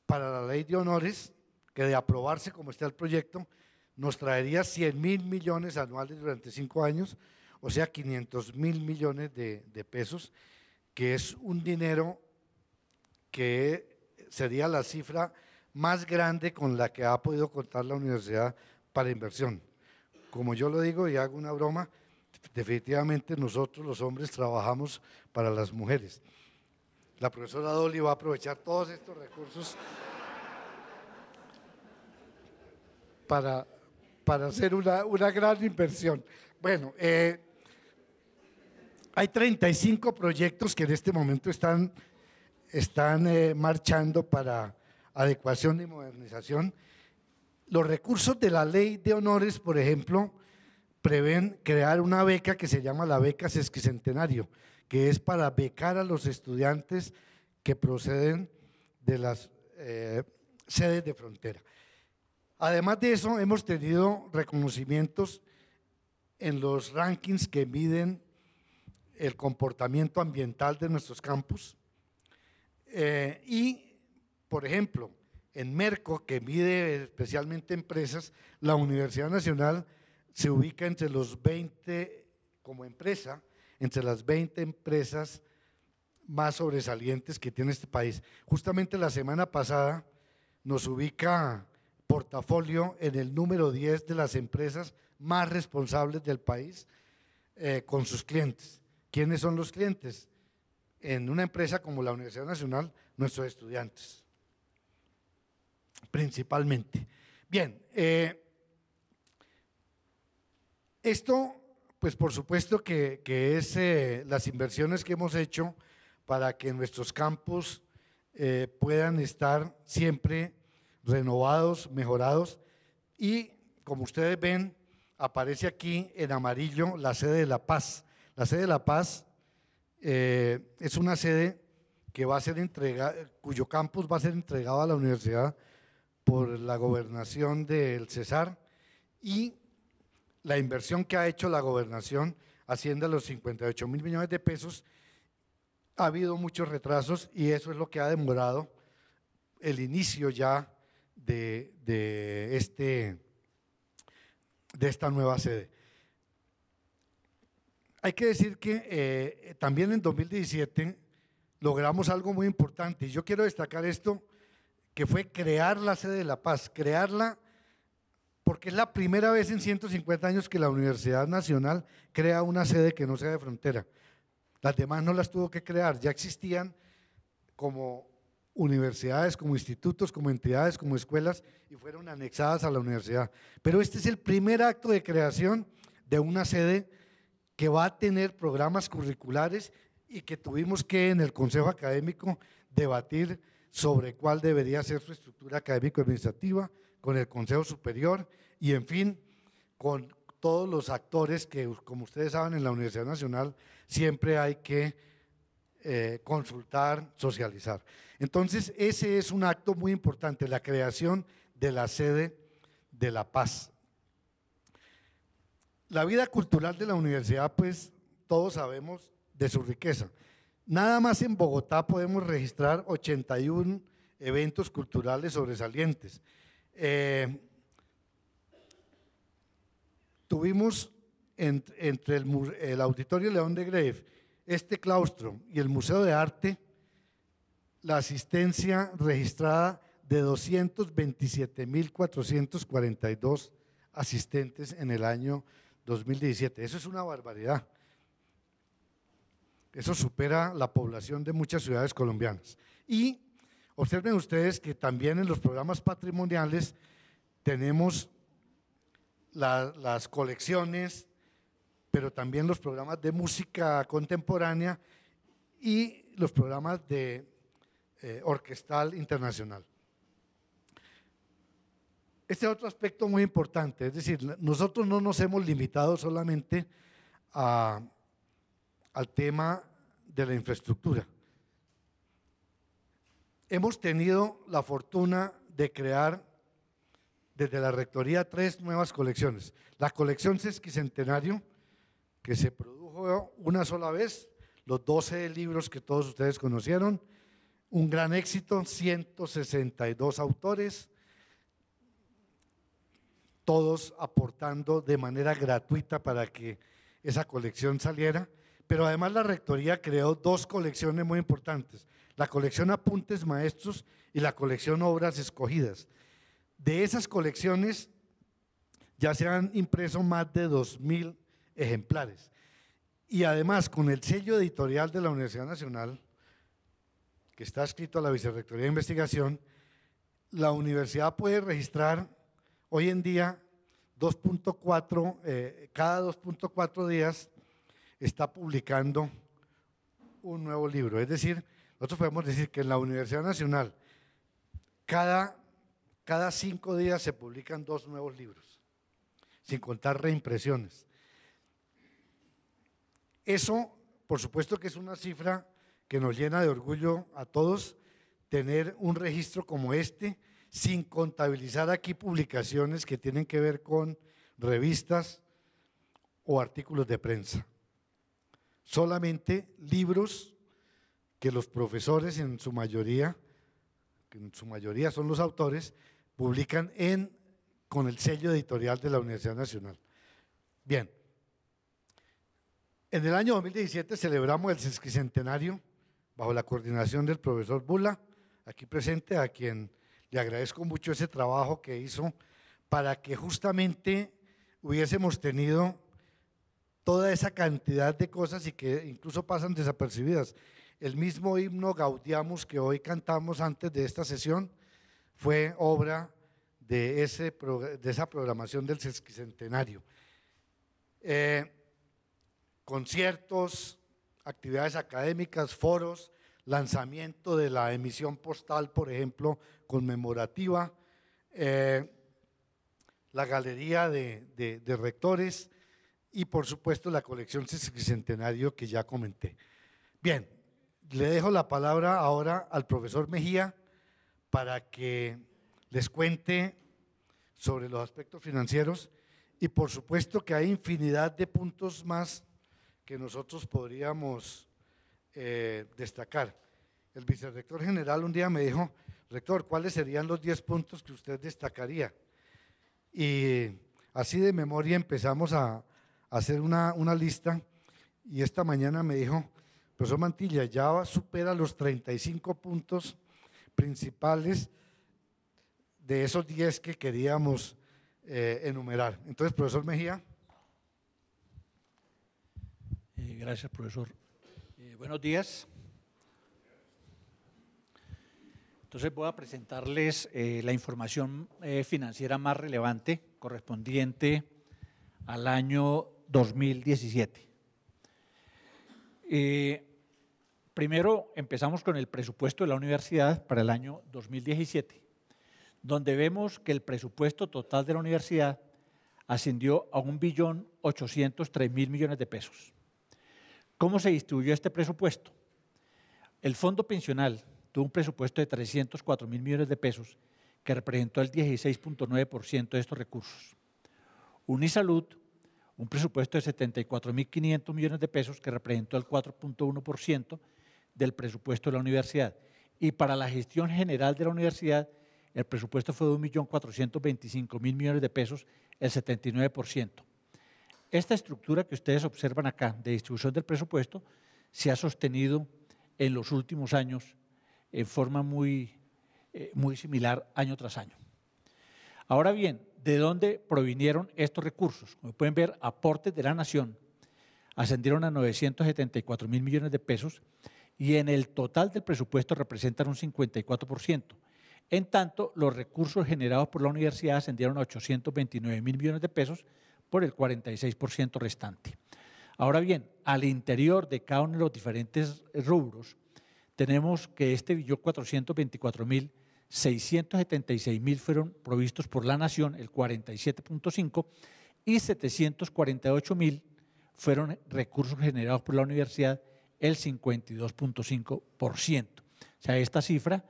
para la ley de honores, que de aprobarse como está el proyecto, nos traería 100 mil millones anuales durante cinco años, o sea, 500 mil millones de, de pesos, que es un dinero que sería la cifra más grande con la que ha podido contar la universidad para inversión. Como yo lo digo y hago una broma, definitivamente nosotros los hombres trabajamos para las mujeres. La profesora Dolly va a aprovechar todos estos recursos para, para hacer una, gran inversión. Bueno, eh, hay 35 proyectos que en este momento están, están eh, marchando para adecuación y modernización. Los recursos de la ley de honores, por ejemplo, prevén crear una beca que se llama la beca sesquicentenario, que es para becar a los estudiantes que proceden de las eh, sedes de frontera. Además de eso, hemos tenido reconocimientos en los rankings que miden el comportamiento ambiental de nuestros campus eh, y por ejemplo, en Merco, que mide especialmente empresas, la Universidad Nacional se ubica entre los 20, como empresa, entre las 20 empresas más sobresalientes que tiene este país. Justamente la semana pasada nos ubica portafolio en el número 10 de las empresas más responsables del país eh, con sus clientes. ¿Quiénes son los clientes? En una empresa como la Universidad Nacional, nuestros estudiantes principalmente. Bien, eh, esto, pues por supuesto que, es eh, las inversiones que hemos hecho para que nuestros campus eh, puedan estar siempre renovados, mejorados. Y como ustedes ven, aparece aquí en amarillo la sede de La Paz. La sede de La Paz es una sede que va a ser entregada, cuyo campus va a ser entregado a la Universidad por la gobernación del Cesar y la inversión que ha hecho la gobernación haciendo los 58 mil millones de pesos. Ha habido muchos retrasos y eso es lo que ha demorado el inicio ya de, este, de esta nueva sede. Hay que decir que eh, también en 2017 logramos algo muy importante y yo quiero destacar esto que fue crear la sede de La Paz, crearla porque es la primera vez en 150 años que la Universidad Nacional crea una sede que no sea de frontera. Las demás no las tuvo que crear, ya existían como universidades, como institutos, como entidades, como escuelas y fueron anexadas a la universidad. Pero este es el primer acto de creación de una sede que va a tener programas curriculares y que tuvimos que en el Consejo Académico debatir sobre cuál debería ser su estructura académico-administrativa con el Consejo Superior y, en fin, con todos los actores que, como ustedes saben, en la Universidad Nacional siempre hay que eh, consultar, socializar. Entonces, ese es un acto muy importante, la creación de la sede de la paz. La vida cultural de la universidad, pues todos sabemos de su riqueza. Nada más en Bogotá podemos registrar 81 eventos culturales sobresalientes. Eh, tuvimos entre el, el, Auditorio León de Greve, este claustro y el Museo de Arte, la asistencia registrada de 227.442 asistentes en el año 2017. Eso es una barbaridad. Eso supera la población de muchas ciudades colombianas. Y observen ustedes que también en los programas patrimoniales tenemos las colecciones, pero también los programas de música contemporánea y los programas de eh, orquestal internacional. Este es otro aspecto muy importante, es decir, nosotros no nos hemos limitado solamente a al tema de la infraestructura. Hemos tenido la fortuna de crear desde la Rectoría tres nuevas colecciones. La colección sesquicentenario, que se produjo una sola vez, los 12 libros que todos ustedes conocieron, un gran éxito, 162 autores, todos aportando de manera gratuita para que esa colección saliera. Pero además la Rectoría creó dos colecciones muy importantes, la colección Apuntes Maestros y la colección Obras Escogidas. De esas colecciones ya se han impreso más de 2.000 ejemplares. Y además con el sello editorial de la Universidad Nacional, que está escrito a la Vicerrectoría de Investigación, la universidad puede registrar hoy en día 2.4, eh, cada 2.4 días está publicando un nuevo libro. Es decir, nosotros podemos decir que en la Universidad Nacional cada, cada cinco días se publican dos nuevos libros, sin contar reimpresiones. Eso, por supuesto que es una cifra que nos llena de orgullo a todos, tener un registro como este, sin contabilizar aquí publicaciones que tienen que ver con revistas o artículos de prensa solamente libros que los profesores en su mayoría, en su mayoría son los autores, publican en, con el sello editorial de la Universidad Nacional. Bien, en el año 2017 celebramos el sesquicentenario bajo la coordinación del profesor Bula, aquí presente, a quien le agradezco mucho ese trabajo que hizo para que justamente hubiésemos tenido toda esa cantidad de cosas y que incluso pasan desapercibidas. El mismo himno Gaudiamus que hoy cantamos antes de esta sesión fue obra de, ese, de esa programación del sesquicentenario. Eh, conciertos, actividades académicas, foros, lanzamiento de la emisión postal, por ejemplo, conmemorativa, eh, la galería de rectores, y por supuesto la colección sesquicentenario que ya comenté. Bien, le dejo la palabra ahora al profesor Mejía para que les cuente sobre los aspectos financieros y por supuesto que hay infinidad de puntos más que nosotros podríamos eh, destacar. El vicerrector general un día me dijo, rector, ¿cuáles serían los 10 puntos que usted destacaría? Y así de memoria empezamos a, hacer una, una lista y esta mañana me dijo, profesor Mantilla, ya supera los 35 puntos principales de esos 10 que queríamos eh, enumerar. Entonces, profesor Mejía. Eh, gracias, profesor. Eh, buenos días. Entonces voy a presentarles la información financiera más relevante correspondiente al año 2017. Eh, primero empezamos con el presupuesto de la universidad para el año 2017, donde vemos que el presupuesto total de la universidad ascendió a 1.803.000 millones de pesos. ¿Cómo se distribuyó este presupuesto? El fondo pensional tuvo un presupuesto de 304 mil millones de pesos, que representó el 16.9% de estos recursos. Unisalud un presupuesto de 74.500 millones de pesos que representó el 4.1% del presupuesto de la universidad. Y para la gestión general de la universidad, el presupuesto fue de 1.425.000 millones de pesos, el 79%. Esta estructura que ustedes observan acá de distribución del presupuesto se ha sostenido en los últimos años en forma muy, eh, muy similar año tras año. Ahora bien, de dónde provinieron estos recursos. Como pueden ver, aportes de la nación ascendieron a 974 mil millones de pesos y en el total del presupuesto representan un 54%. En tanto, los recursos generados por la universidad ascendieron a 829 mil millones de pesos por el 46% restante. Ahora bien, al interior de cada uno de los diferentes rubros, tenemos que este billón 424 mil 676 mil fueron provistos por la nación, el 47.5, y 748 mil fueron recursos generados por la universidad, el 52.5%. O sea, esta cifra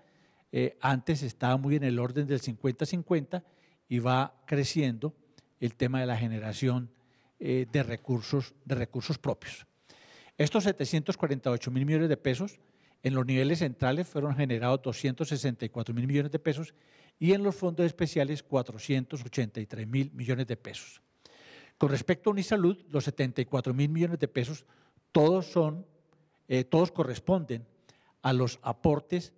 eh, antes estaba muy en el orden del 50-50 y va creciendo el tema de la generación eh, de, recursos, de recursos propios. Estos 748 mil millones de pesos en los niveles centrales fueron generados 264 mil millones de pesos y en los fondos especiales 483 mil millones de pesos. Con respecto a Unisalud, los 74 mil millones de pesos todos son, eh, todos corresponden a los aportes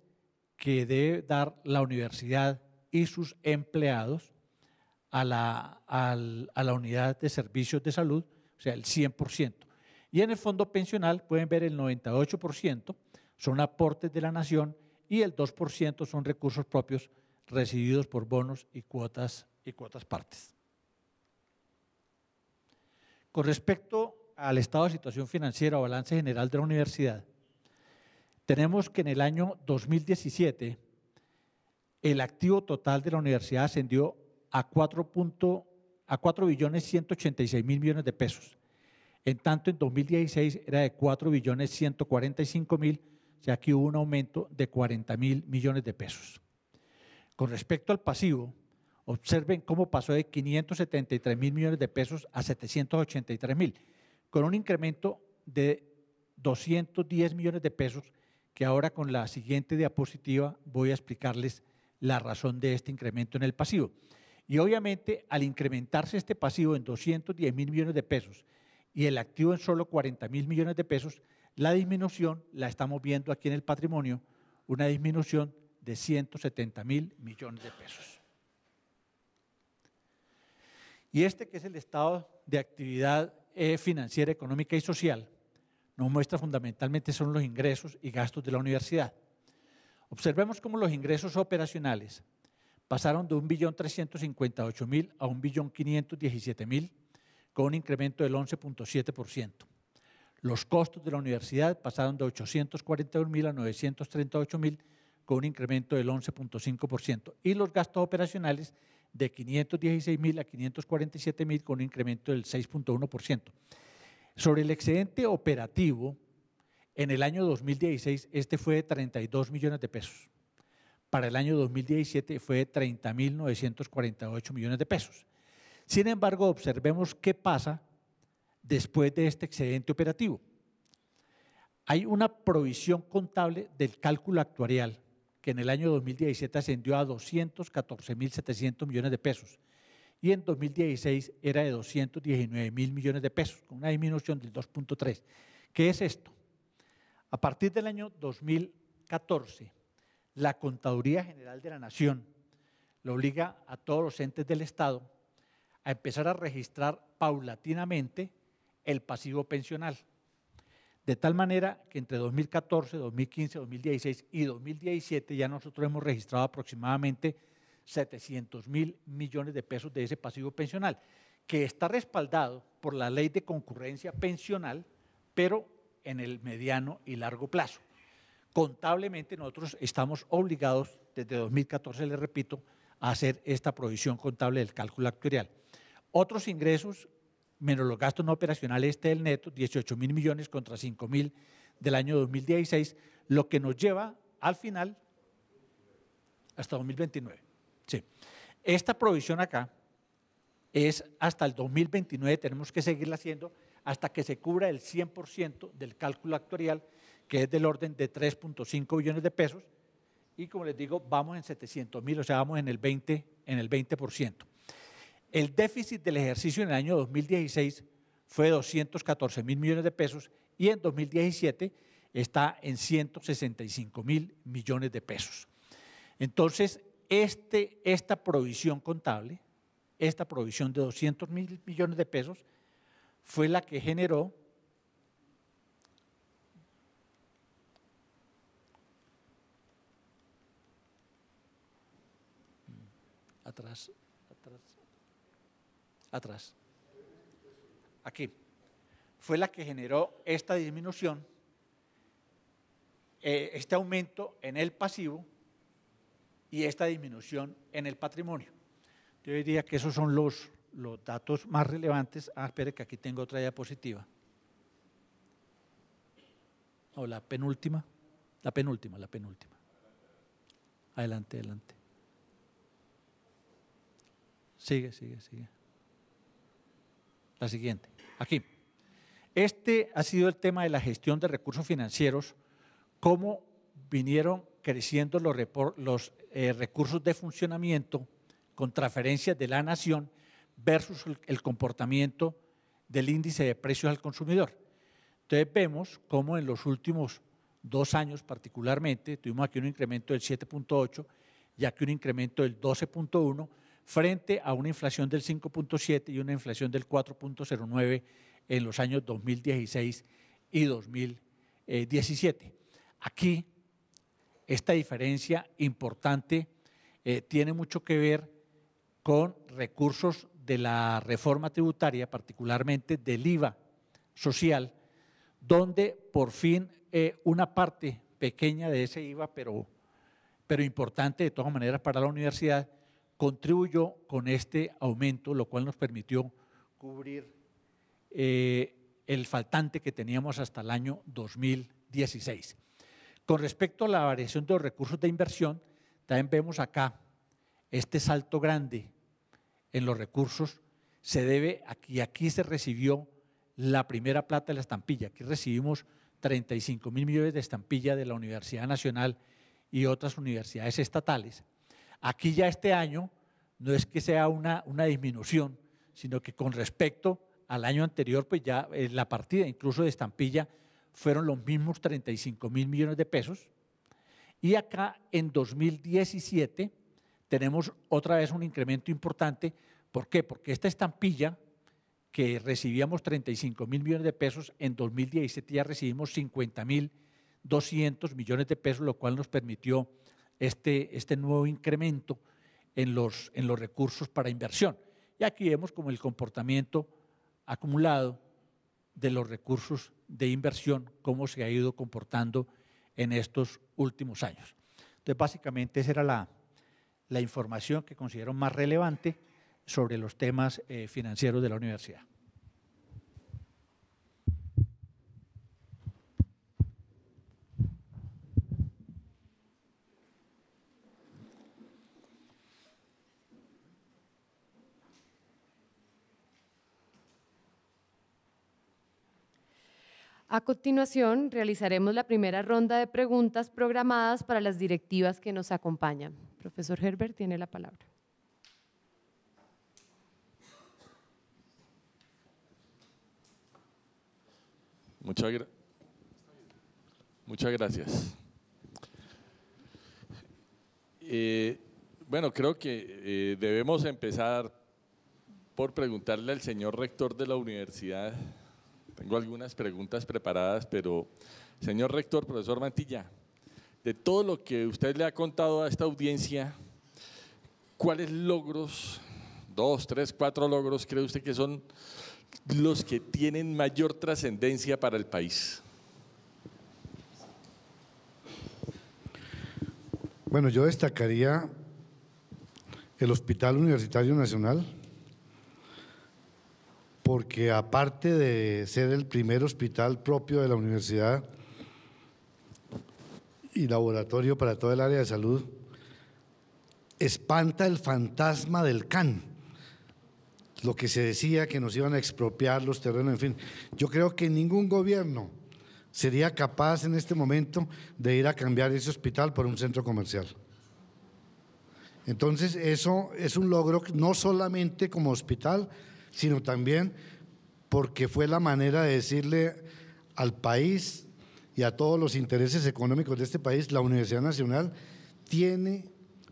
que debe dar la universidad y sus empleados a la unidad de servicios de salud, o sea, el 100%. Y en el fondo pensional pueden ver el 98%, son aportes de la nación y el 2% son recursos propios recibidos por bonos y cuotas y cuotas partes. Con respecto al estado de situación financiera o balance general de la universidad, tenemos que en el año 2017 el activo total de la universidad ascendió a 4, a 4 billones 186 mil millones de pesos. En tanto, en 2016 era de 4 billones 145 mil ya que hubo un aumento de 40 mil millones de pesos. Con respecto al pasivo, observen cómo pasó de 573 mil millones de pesos a 783 mil, con un incremento de 210 millones de pesos, que ahora con la siguiente diapositiva voy a explicarles la razón de este incremento en el pasivo. Y obviamente al incrementarse este pasivo en 210 mil millones de pesos y el activo en solo 40 mil millones de pesos, la disminución la estamos viendo aquí en el patrimonio, una disminución de 170 mil millones de pesos. Y este que es el estado de actividad eh, financiera, económica y social, nos muestra fundamentalmente son los ingresos y gastos de la universidad. Observemos cómo los ingresos operacionales pasaron de 1.358.000 a 1.517.000 con un incremento del 11.7%. Los costos de la universidad pasaron de 841 a 938.000 con un incremento del 11.5%, y los gastos operacionales de 516.000 a 547.000 con un incremento del 6.1%. Sobre el excedente operativo, en el año 2016 este fue de 32 millones de pesos. Para el año 2017 fue de 30.948 millones de pesos. Sin embargo, observemos qué pasa después de este excedente operativo. Hay una provisión contable del cálculo actuarial que en el año 2017 ascendió a 214.700 millones de pesos y en 2016 era de 219.000 millones de pesos, con una disminución del 2.3. ¿Qué es esto? A partir del año 2014, la Contaduría General de la Nación lo obliga a todos los entes del Estado a empezar a registrar paulatinamente el pasivo pensional. De tal manera que entre 2014, 2015, 2016 y 2017 ya nosotros hemos registrado aproximadamente 700 mil millones de pesos de ese pasivo pensional, que está respaldado por la ley de concurrencia pensional, pero en el mediano y largo plazo. Contablemente nosotros estamos obligados, desde 2014, le repito, a hacer esta provisión contable del cálculo actuarial. Otros ingresos menos los gastos no operacionales, este neto, 18 mil millones contra 5 mil del año 2016, lo que nos lleva al final hasta 2029. Sí. Esta provisión acá es hasta el 2029, tenemos que seguirla haciendo hasta que se cubra el 100% del cálculo actuarial, que es del orden de 3.5 billones de pesos, y como les digo, vamos en 700 mil, o sea, vamos en el 20%. En el 20%. El déficit del ejercicio en el año 2016 fue de 214 mil millones de pesos y en 2017 está en 165 mil millones de pesos. Entonces, este, esta provisión contable, esta provisión de 200 mil millones de pesos, fue la que generó atrás atrás. Aquí. Fue la que generó esta disminución, eh, este aumento en el pasivo y esta disminución en el patrimonio. Yo diría que esos son los, los datos más relevantes. Ah, espere que aquí tengo otra diapositiva. O la penúltima. La penúltima, la penúltima. Adelante, adelante. Sigue, sigue, sigue la siguiente. Aquí. Este ha sido el tema de la gestión de recursos financieros, cómo vinieron creciendo los, eh, recursos de funcionamiento con transferencias de la nación versus el comportamiento del índice de precios al consumidor. Entonces vemos cómo en los últimos dos años particularmente tuvimos aquí un incremento del 7.8 y aquí un incremento del 12.1 frente a una inflación del 5.7 y una inflación del 4.09 en los años 2016 y 2017. Aquí, esta diferencia importante eh, tiene mucho que ver con recursos de la reforma tributaria, particularmente del IVA social, donde por fin eh, una parte pequeña de ese IVA, pero, pero importante de todas maneras para la universidad, contribuyó con este aumento, lo cual nos permitió cubrir eh, el faltante que teníamos hasta el año 2016. Con respecto a la variación de los recursos de inversión, también vemos acá este salto grande en los recursos se debe a que aquí se recibió la primera plata de la estampilla. Aquí recibimos 35 mil millones de estampilla de la Universidad Nacional y otras universidades estatales. Aquí ya este año no es que sea una, una disminución, sino que con respecto al año anterior, pues ya eh, la partida incluso de estampilla fueron los mismos 35 mil millones de pesos. Y acá en 2017 tenemos otra vez un incremento importante. ¿Por qué? Porque esta estampilla que recibíamos 35 mil millones de pesos, en 2017 ya recibimos 50 mil 200 millones de pesos, lo cual nos permitió este, este, nuevo incremento en los, en los recursos para inversión. Y aquí vemos como el comportamiento acumulado de los recursos de inversión, cómo se ha ido comportando en estos últimos años. Entonces, básicamente esa era la, la información que considero más relevante sobre los temas eh, financieros de la universidad. A continuación, realizaremos la primera ronda de preguntas programadas para las directivas que nos acompañan. Profesor Herbert tiene la palabra. Muchas, gracias. Eh, bueno, creo que eh, debemos empezar por preguntarle al señor rector de la universidad tengo algunas preguntas preparadas, pero señor rector, profesor Mantilla, de todo lo que usted le ha contado a esta audiencia, ¿cuáles logros, dos, tres, cuatro logros, cree usted que son los que tienen mayor trascendencia para el país? Bueno, yo destacaría el Hospital Universitario Nacional, porque aparte de ser el primer hospital propio de la universidad y laboratorio para todo el área de salud, espanta el fantasma del CAN, lo que se decía que nos iban a expropiar los terrenos, en fin. Yo creo que ningún gobierno sería capaz en este momento de ir a cambiar ese hospital por un centro comercial. Entonces, eso es un logro no solamente como hospital, sino también porque fue la manera de decirle al país y a todos los intereses económicos de este país, la Universidad Nacional tiene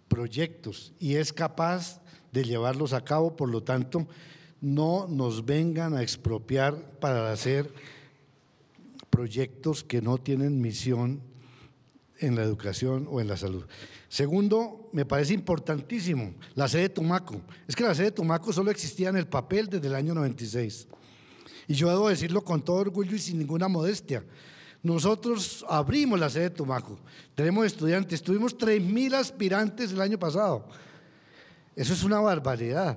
proyectos y es capaz de llevarlos a cabo, por lo tanto, no nos vengan a expropiar para hacer proyectos que no tienen misión en la educación o en la salud. Segundo, me parece importantísimo, la sede de Tumaco. Es que la sede de Tumaco solo existía en el papel desde el año 96. Y yo debo decirlo con todo orgullo y sin ninguna modestia. Nosotros abrimos la sede de Tumaco. Tenemos estudiantes, tuvimos 3.000 aspirantes el año pasado. Eso es una barbaridad.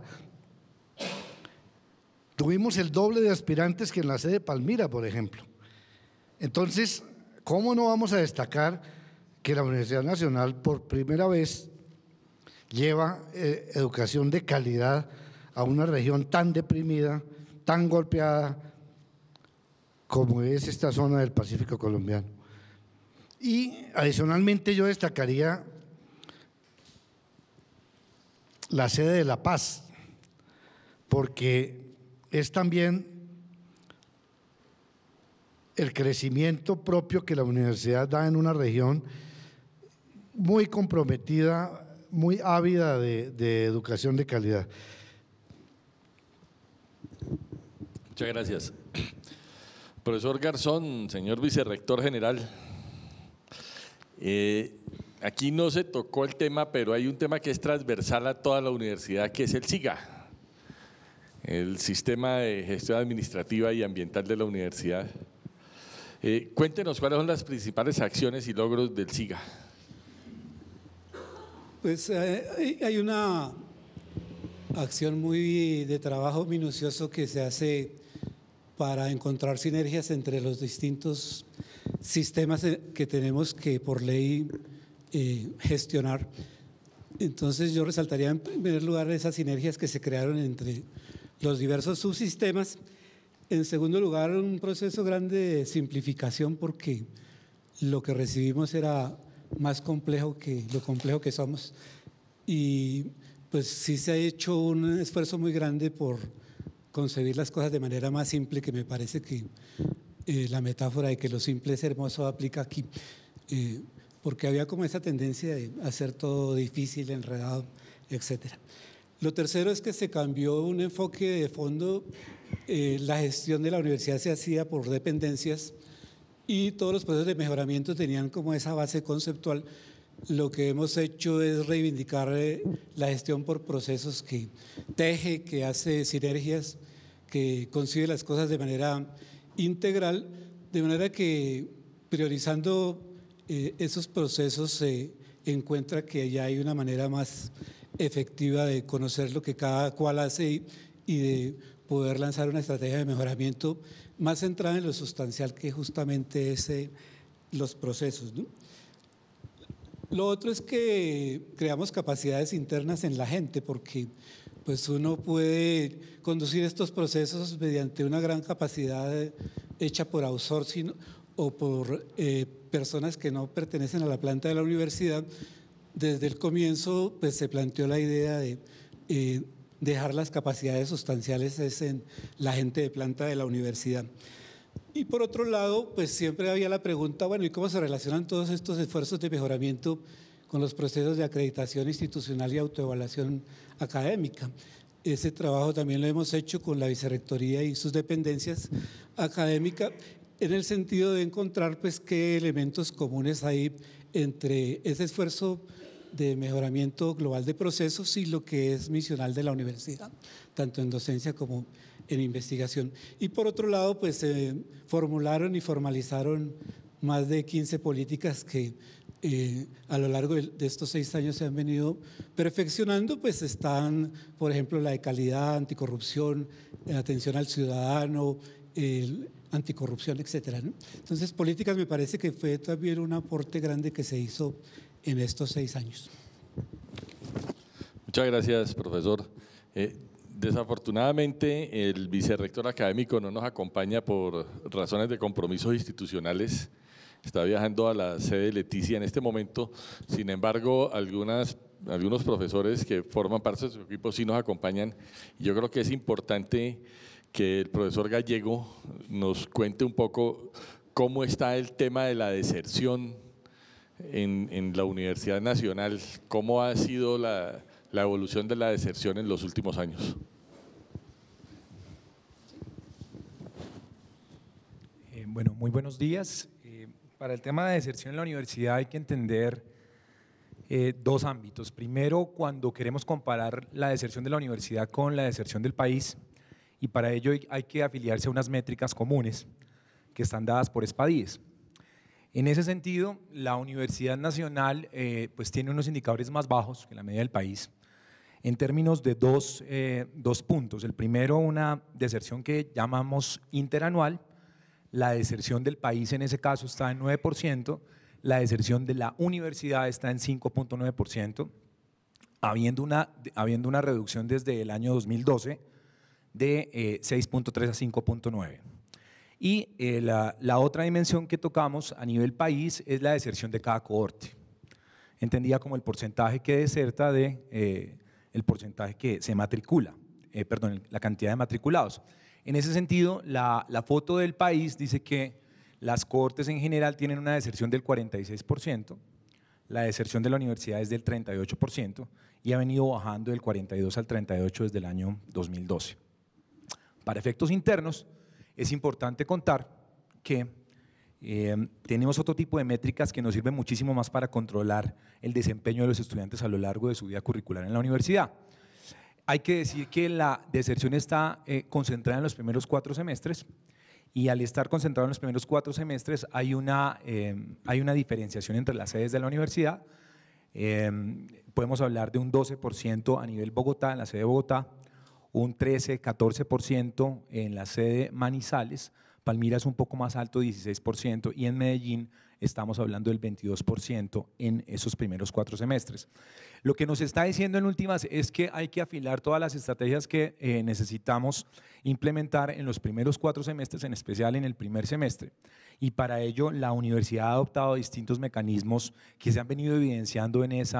Tuvimos el doble de aspirantes que en la sede de Palmira, por ejemplo. Entonces, ¿cómo no vamos a destacar? que la Universidad Nacional por primera vez lleva eh, educación de calidad a una región tan deprimida, tan golpeada como es esta zona del Pacífico colombiano. Y adicionalmente yo destacaría la sede de La Paz, porque es también el crecimiento propio que la universidad da en una región muy comprometida, muy ávida de, educación de calidad. Muchas gracias. (clears throat) Profesor Garzón, señor vicerrector general, eh, aquí no se tocó el tema, pero hay un tema que es transversal a toda la universidad, que es el SIGA, el Sistema de Gestión Administrativa y Ambiental de la Universidad. Eh, cuéntenos cuáles son las principales acciones y logros del SIGA. Pues eh, hay una acción muy de trabajo minucioso que se hace para encontrar sinergias entre los distintos sistemas eh, que tenemos que por ley eh, gestionar. Entonces yo resaltaría en primer lugar esas sinergias que se crearon entre los diversos subsistemas. En segundo lugar, un proceso grande de simplificación porque lo que recibimos era más complejo que lo complejo que somos. Y pues sí se ha hecho un esfuerzo muy grande por concebir las cosas de manera más simple, que me parece que eh, la metáfora de que lo simple es hermoso aplica aquí. Eh, porque había como esa tendencia de hacer todo difícil, enredado, etc. Lo tercero es que se cambió un enfoque de fondo. Eh, la gestión de la universidad se hacía por dependencias y todos los procesos de mejoramiento tenían como esa base conceptual. Lo que hemos hecho es reivindicar eh, la gestión por procesos que teje, que hace sinergias, que concibe las cosas de manera integral, de manera que priorizando eh, esos procesos se encuentra que ya hay una manera más efectiva de conocer lo que cada cual hace y, y de poder lanzar una estrategia de mejoramiento más centrada en lo sustancial que justamente es eh, los procesos. Lo otro es que creamos capacidades internas en la gente porque pues uno puede conducir estos procesos mediante una gran capacidad eh, hecha por outsourcing o por eh, personas que no pertenecen a la planta de la universidad. Desde el comienzo pues, se planteó la idea de dejar las capacidades sustanciales es en la gente de planta de la universidad. Y por otro lado, pues siempre había la pregunta, bueno, ¿y cómo se relacionan todos estos esfuerzos de mejoramiento con los procesos de acreditación institucional y autoevaluación académica? Ese trabajo también lo hemos hecho con la vicerrectoría y sus dependencias académicas en el sentido de encontrar pues qué elementos comunes hay entre ese esfuerzo de mejoramiento global de procesos y lo que es misional de la universidad, tanto en docencia como en investigación. Y por otro lado, pues se formularon y formalizaron más de 15 políticas que eh, a lo largo de, estos seis años se han venido perfeccionando, pues están, por ejemplo, la de calidad, anticorrupción, atención al ciudadano, anticorrupción, etcétera. Entonces, políticas me parece que fue también un aporte grande que se hizo en estos seis años. Muchas gracias, profesor. Eh, desafortunadamente, el vicerrector académico no nos acompaña por razones de compromisos institucionales. Está viajando a la sede de Leticia en este momento. Sin embargo, algunas algunos profesores que forman parte de su equipo sí nos acompañan. Yo creo que es importante que el profesor Gallego nos cuente un poco cómo está el tema de la deserción en, la Universidad Nacional, ¿cómo ha sido la, evolución de la deserción en los últimos años? Eh, bueno, muy buenos días. Eh, para el tema de deserción en la universidad hay que entender eh, dos ámbitos. Primero, cuando queremos comparar la deserción de la universidad con la deserción del país, y para ello hay que afiliarse a unas métricas comunes que están dadas por Espadíes. En ese sentido, la Universidad Nacional eh, pues tiene unos indicadores más bajos que la media del país en términos de eh, dos, puntos. El primero, una deserción que llamamos interanual. La deserción del país en ese caso está en 9%, la deserción de la universidad está en 5.9%, habiendo una, habiendo una reducción desde el año 2012 de 6.3 eh, a 5.9%. Y eh, la, otra dimensión que tocamos a nivel país es la deserción de cada cohorte. Entendida como el porcentaje que deserta de eh, el porcentaje que se matricula, eh, perdón, la cantidad de matriculados. En ese sentido, la, la foto del país dice que las cohortes en general tienen una deserción del 46%, la deserción de la universidad es del 38% y ha venido bajando del 42 al 38 desde el año 2012. Para efectos internos, es importante contar que eh, tenemos otro tipo de métricas que nos sirven muchísimo más para controlar el desempeño de los estudiantes a lo largo de su vida curricular en la universidad. Hay que decir que la deserción está eh, concentrada en los primeros cuatro semestres y al estar concentrado en los primeros cuatro semestres hay una, eh, hay una diferenciación entre las sedes de la universidad. podemos hablar de un 12% a nivel Bogotá, en la sede de Bogotá, un 13, 14% en la sede Manizales, Palmira es un poco más alto, 16%, y en Medellín estamos hablando del 22% en esos primeros cuatro semestres. Lo que nos está diciendo en últimas es que hay que afilar todas las estrategias que eh, necesitamos implementar en los primeros cuatro semestres, en especial en el primer semestre. Y para ello la universidad ha adoptado distintos mecanismos que se han venido evidenciando en, ese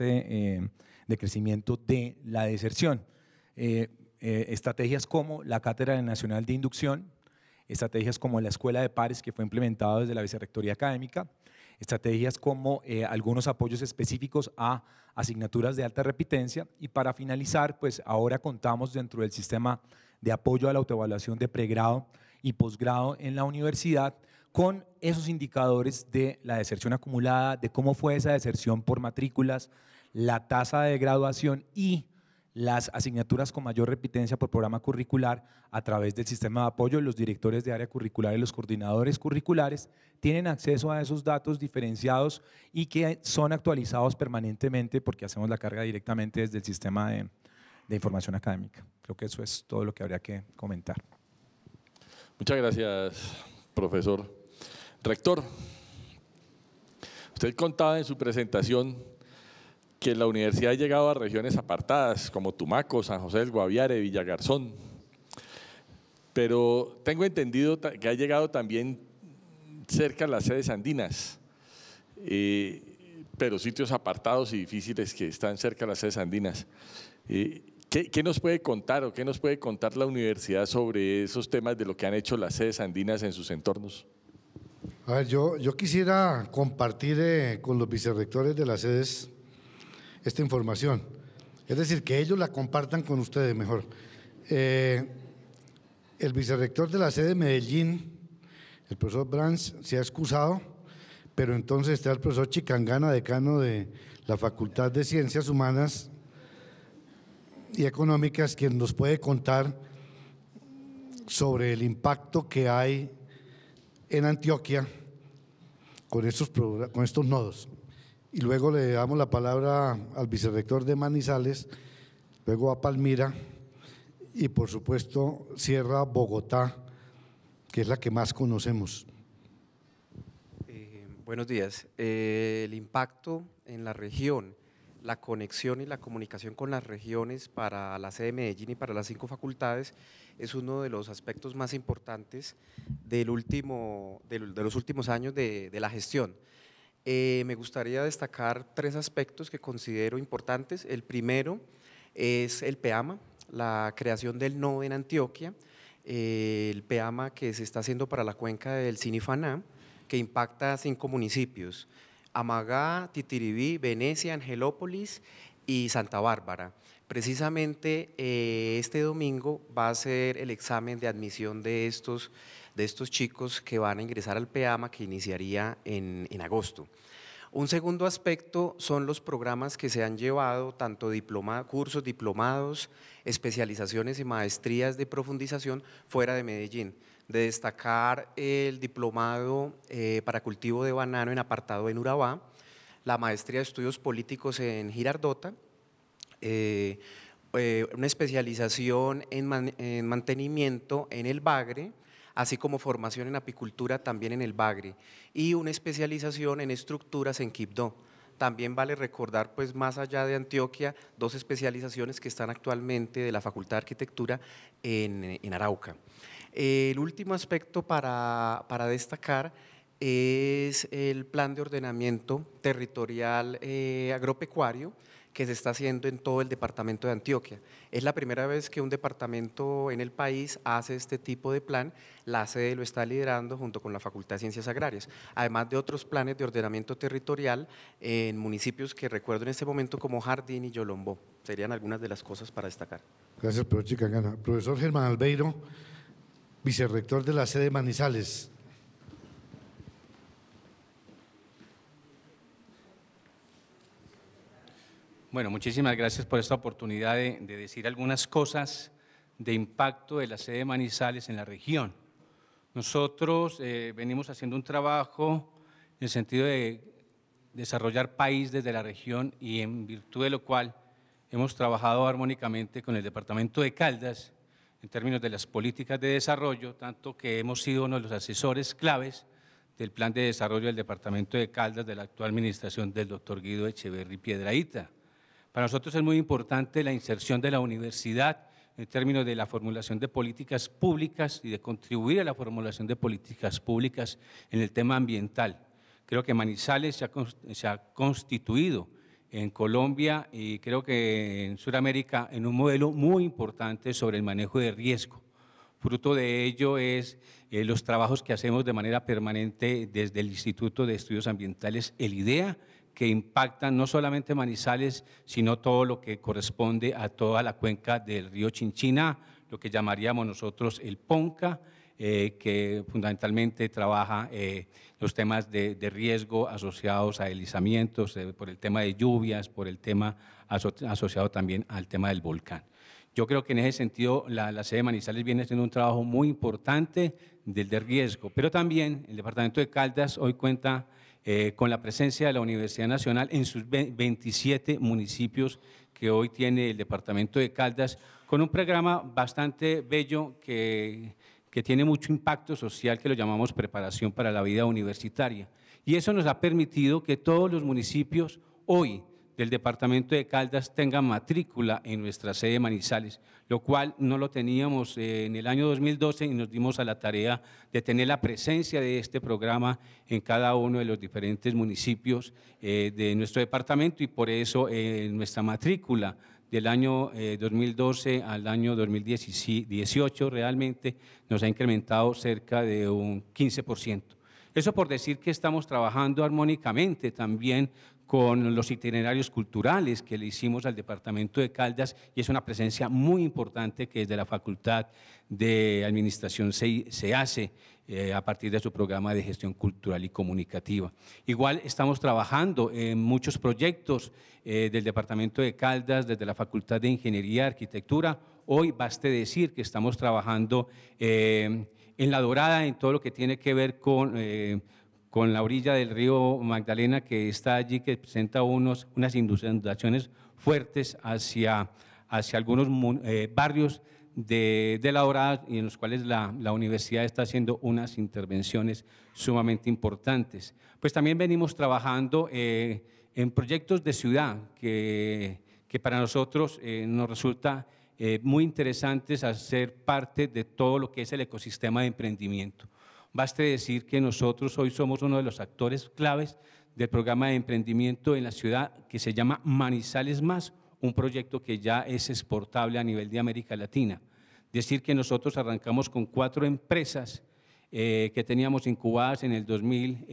eh, decrecimiento de la deserción. Eh, eh, estrategias como la Cátedra Nacional de Inducción, estrategias como la Escuela de Pares que fue implementada desde la Vicerrectoría Académica, estrategias como eh, algunos apoyos específicos a asignaturas de alta repitencia y para finalizar, pues ahora contamos dentro del sistema de apoyo a la autoevaluación de pregrado y posgrado en la universidad con esos indicadores de la deserción acumulada, de cómo fue esa deserción por matrículas, la tasa de graduación y las asignaturas con mayor repitencia por programa curricular a través del sistema de apoyo, los directores de área curricular y los coordinadores curriculares tienen acceso a esos datos diferenciados y que son actualizados permanentemente porque hacemos la carga directamente desde el sistema de, información académica. Creo que eso es todo lo que habría que comentar. Muchas gracias, profesor. Rector, usted contaba en su presentación que la universidad ha llegado a regiones apartadas como Tumaco, San José del Guaviare, Villagarzón. Pero tengo entendido que ha llegado también cerca a las sedes andinas, eh, pero sitios apartados y difíciles que están cerca a las sedes andinas. Eh, ¿Qué, nos puede contar o qué nos puede contar la universidad sobre esos temas de lo que han hecho las sedes andinas en sus entornos? A ver, yo, quisiera compartir eh, con los vicerrectores de las sedes esta información. Es decir, que ellos la compartan con ustedes mejor. Eh, el vicerrector de la sede de Medellín, el profesor Brands, se ha excusado, pero entonces está el profesor Chicangana, decano de la Facultad de Ciencias Humanas y Económicas, quien nos puede contar sobre el impacto que hay en Antioquia con estos, con estos nodos y luego le damos la palabra al vicerrector de Manizales, luego a Palmira y por supuesto Sierra Bogotá, que es la que más conocemos. Eh, buenos días. Eh, el impacto en la región, la conexión y la comunicación con las regiones para la sede de Medellín y para las cinco facultades es uno de los aspectos más importantes del último, de los últimos años de la gestión eh, me gustaría destacar tres aspectos que considero importantes. El primero es el PEAMA, la creación del NO en Antioquia, eh, el PEAMA que se está haciendo para la cuenca del Sinifaná, que impacta a cinco municipios, Amagá, Titiribí, Venecia, Angelópolis y Santa Bárbara. Precisamente eh, este domingo va a ser el examen de admisión de estos de estos chicos que van a ingresar al PEAMA que iniciaría en, agosto. Un segundo aspecto son los programas que se han llevado, tanto cursos, diplomados, especializaciones y maestrías de profundización fuera de Medellín. De destacar el diplomado eh, para cultivo de banano en apartado en Urabá, la maestría de estudios políticos en Girardota, eh, eh, una especialización en mantenimiento en el Bagre, así como formación en apicultura también en el Bagre y una especialización en estructuras en Quibdó. También vale recordar, pues más allá de Antioquia, dos especializaciones que están actualmente de la Facultad de Arquitectura en, Arauca. El último aspecto para, destacar es el plan de ordenamiento territorial eh, agropecuario, que se está haciendo en todo el departamento de Antioquia. Es la primera vez que un departamento en el país hace este tipo de plan. La sede lo está liderando junto con la Facultad de Ciencias Agrarias, además de otros planes de ordenamiento territorial en municipios que recuerdo en este momento como Jardín y Yolombó. Serían algunas de las cosas para destacar. Gracias, profesor Profesor Germán Albeiro, vicerrector de la sede de Manizales. Bueno, muchísimas gracias por esta oportunidad de, decir algunas cosas de impacto de la sede de Manizales en la región. Nosotros eh, venimos haciendo un trabajo en el sentido de desarrollar país desde la región y en virtud de lo cual hemos trabajado armónicamente con el Departamento de Caldas en términos de las políticas de desarrollo, tanto que hemos sido uno de los asesores claves del plan de desarrollo del Departamento de Caldas de la actual administración del doctor Guido Echeverri Piedraíta. Para nosotros es muy importante la inserción de la universidad en términos de la formulación de políticas públicas y de contribuir a la formulación de políticas públicas en el tema ambiental. Creo que Manizales se ha, constituido en Colombia y creo que en Sudamérica en un modelo muy importante sobre el manejo de riesgo. Fruto de ello es eh, los trabajos que hacemos de manera permanente desde el Instituto de Estudios Ambientales, el IDEA, que impactan no solamente Manizales, sino todo lo que corresponde a toda la cuenca del río Chinchina, lo que llamaríamos nosotros el Ponca, eh, que fundamentalmente trabaja eh, los temas de, riesgo asociados a deslizamientos, eh, por el tema de lluvias, por el tema asociado también al tema del volcán. Yo creo que en ese sentido la, la sede de Manizales viene haciendo un trabajo muy importante del de riesgo, pero también el departamento de Caldas hoy cuenta eh, con la presencia de la Universidad Nacional en sus 27 municipios que hoy tiene el departamento de Caldas, con un programa bastante bello que, que tiene mucho impacto social, que lo llamamos preparación para la vida universitaria. Y eso nos ha permitido que todos los municipios hoy del departamento de Caldas tenga matrícula en nuestra sede de Manizales, lo cual no lo teníamos eh, en el año 2012 y nos dimos a la tarea de tener la presencia de este programa en cada uno de los diferentes municipios eh, de nuestro departamento y por eso eh, nuestra matrícula del año 2012 al año 2018 realmente nos ha incrementado cerca de un 15%. Eso por decir que estamos trabajando armónicamente también con los itinerarios culturales que le hicimos al Departamento de Caldas y es una presencia muy importante que desde la Facultad de Administración se, hace eh, a partir de su programa de gestión cultural y comunicativa. Igual estamos trabajando en muchos proyectos eh, del Departamento de Caldas, desde la Facultad de Ingeniería y Arquitectura. Hoy baste decir que estamos trabajando eh, en La Dorada, en todo lo que tiene que ver con con la orilla del río Magdalena que está allí, que presenta unos, unas inundaciones fuertes hacia, hacia algunos eh, barrios de, la hora y en los cuales la, universidad está haciendo unas intervenciones sumamente importantes. Pues también venimos trabajando eh, en proyectos de ciudad que, para nosotros eh, nos resulta muy interesantes hacer parte de todo lo que es el ecosistema de emprendimiento. Baste decir que nosotros hoy somos uno de los actores claves del programa de emprendimiento en la ciudad que se llama Manizales Más, un proyecto que ya es exportable a nivel de América Latina. Decir que nosotros arrancamos con cuatro empresas eh, que teníamos incubadas en el 2012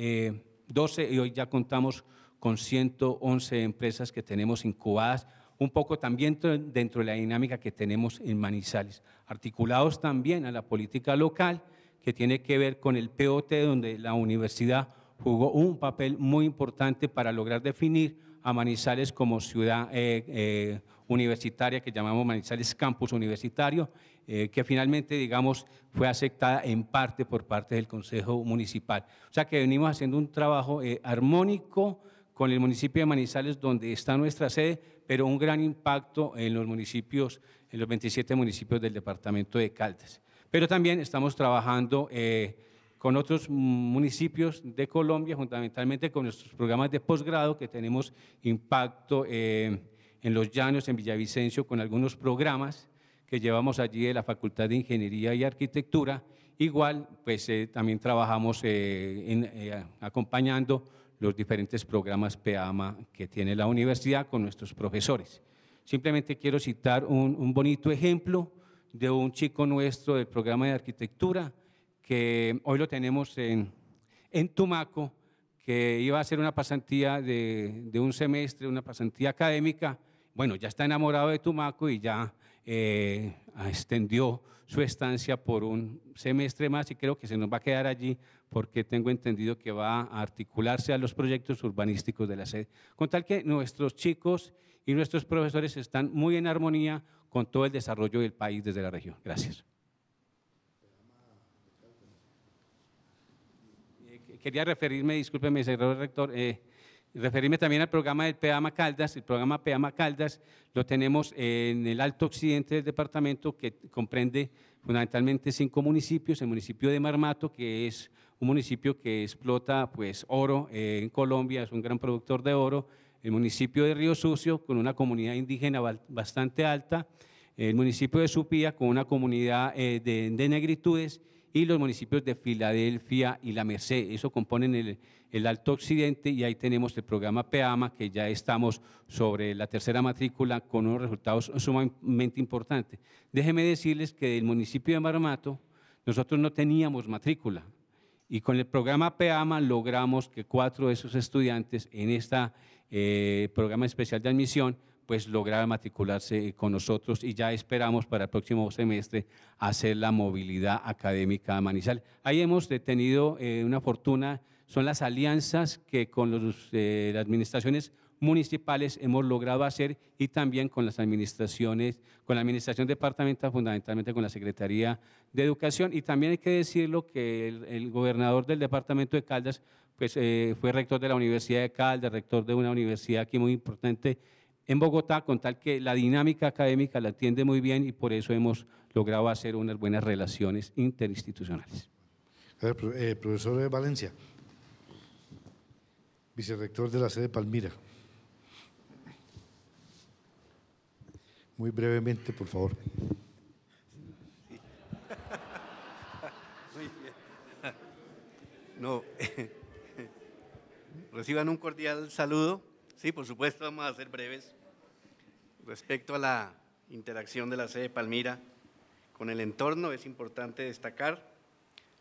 eh, y hoy ya contamos con 111 empresas que tenemos incubadas, un poco también dentro de la dinámica que tenemos en Manizales, articulados también a la política local que tiene que ver con el POT, donde la universidad jugó un papel muy importante para lograr definir a Manizales como ciudad eh, eh, universitaria, que llamamos Manizales Campus Universitario, eh, que finalmente, digamos, fue aceptada en parte por parte del Consejo Municipal. O sea que venimos haciendo un trabajo armónico con el municipio de Manizales, donde está nuestra sede, pero un gran impacto en los municipios, en los 27 municipios del departamento de Caldas. Pero también estamos trabajando eh, con otros municipios de Colombia, fundamentalmente con nuestros programas de posgrado que tenemos impacto eh, en los llanos, en Villavicencio, con algunos programas que llevamos allí de la Facultad de Ingeniería y Arquitectura. Igual, pues eh, también trabajamos acompañando los diferentes programas PEAMA que tiene la universidad con nuestros profesores. Simplemente quiero citar un bonito ejemplo de un chico nuestro del programa de arquitectura, que hoy lo tenemos en, en Tumaco, que iba a hacer una pasantía de, un semestre, una pasantía académica. Bueno, ya está enamorado de Tumaco y ya eh, extendió su estancia por un semestre más y creo que se nos va a quedar allí porque tengo entendido que va a articularse a los proyectos urbanísticos de la sede. Con tal que nuestros chicos y nuestros profesores están muy en armonía con todo el desarrollo del país desde la región. Gracias. Eh, quería referirme, discúlpeme, señor rector, eh, referirme también al programa del PEAMA Caldas. El programa PEAMA Caldas lo tenemos en el alto occidente del departamento, que comprende fundamentalmente cinco municipios. El municipio de Marmato, que es un municipio que explota pues, oro eh, en Colombia, es un gran productor de oro el municipio de Río Sucio con una comunidad indígena bastante alta, el municipio de Supía con una comunidad eh, de, negritudes y los municipios de Filadelfia y La Merced. Eso componen el, Alto Occidente y ahí tenemos el programa PEAMA, que ya estamos sobre la tercera matrícula con unos resultados sumamente importantes. Déjenme decirles que del municipio de Marmato nosotros no teníamos matrícula, y con el programa PEAMA logramos que cuatro de esos estudiantes en esta eh, programa especial de admisión, pues lograba matricularse eh, con nosotros y ya esperamos para el próximo semestre hacer la movilidad académica a Manizal. Ahí hemos tenido eh, una fortuna, son las alianzas que con los, las administraciones municipales hemos logrado hacer y también con las administraciones, con la administración departamental, fundamentalmente con la Secretaría de Educación. Y también hay que decirlo que el gobernador del departamento de Caldas pues, eh, fue rector de la Universidad de Caldas, rector de una universidad aquí muy importante en Bogotá, con tal que la dinámica académica la atiende muy bien y por eso hemos logrado hacer unas buenas relaciones interinstitucionales. Eh, profesor de Valencia, vicerrector de la sede Palmira. Muy brevemente, por favor. (laughs) No, (laughs) Reciban un cordial saludo. Sí, por supuesto, vamos a ser breves respecto a la interacción de la sede Palmira con el entorno. Es importante destacar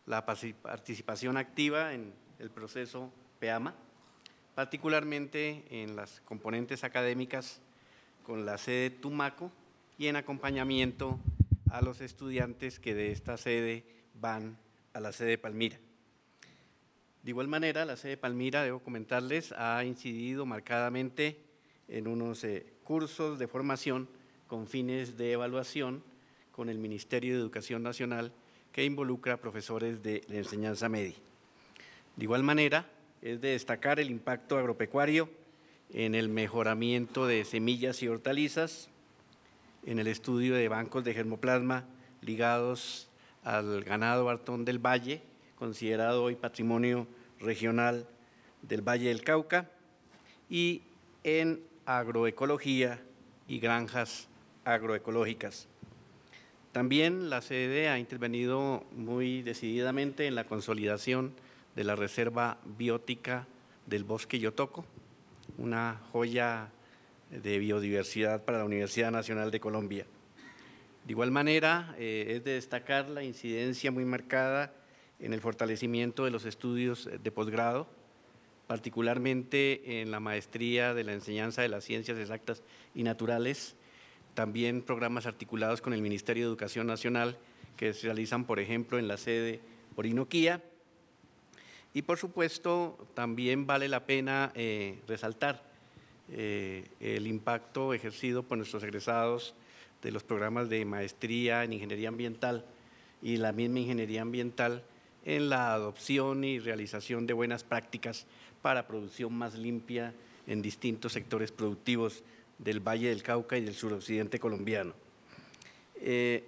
la participación activa en el proceso PEAMA, particularmente en las componentes académicas con la sede Tumaco y en acompañamiento a los estudiantes que de esta sede van a la sede Palmira. De igual manera, la sede de Palmira, debo comentarles, ha incidido marcadamente en unos eh, cursos de formación con fines de evaluación con el Ministerio de Educación Nacional que involucra profesores de la enseñanza media. De igual manera, es de destacar el impacto agropecuario en el mejoramiento de semillas y hortalizas, en el estudio de bancos de germoplasma ligados al ganado Bartón del Valle, considerado hoy Patrimonio Regional del Valle del Cauca, y en agroecología y granjas agroecológicas. También la CD ha intervenido muy decididamente en la consolidación de la Reserva Biótica del Bosque Yotoco, una joya de biodiversidad para la Universidad Nacional de Colombia. De igual manera, eh, es de destacar la incidencia muy marcada en el fortalecimiento de los estudios eh, de posgrado, particularmente en la maestría de la enseñanza de las ciencias exactas y naturales, también programas articulados con el Ministerio de Educación Nacional que se realizan, por ejemplo, en la sede Orinoquía. Y por supuesto, también vale la pena eh, resaltar eh, el impacto ejercido por nuestros egresados de los programas de maestría en ingeniería ambiental y la misma ingeniería ambiental en la adopción y realización de buenas prácticas para producción más limpia en distintos sectores productivos del Valle del Cauca y del suroccidente colombiano. Eh,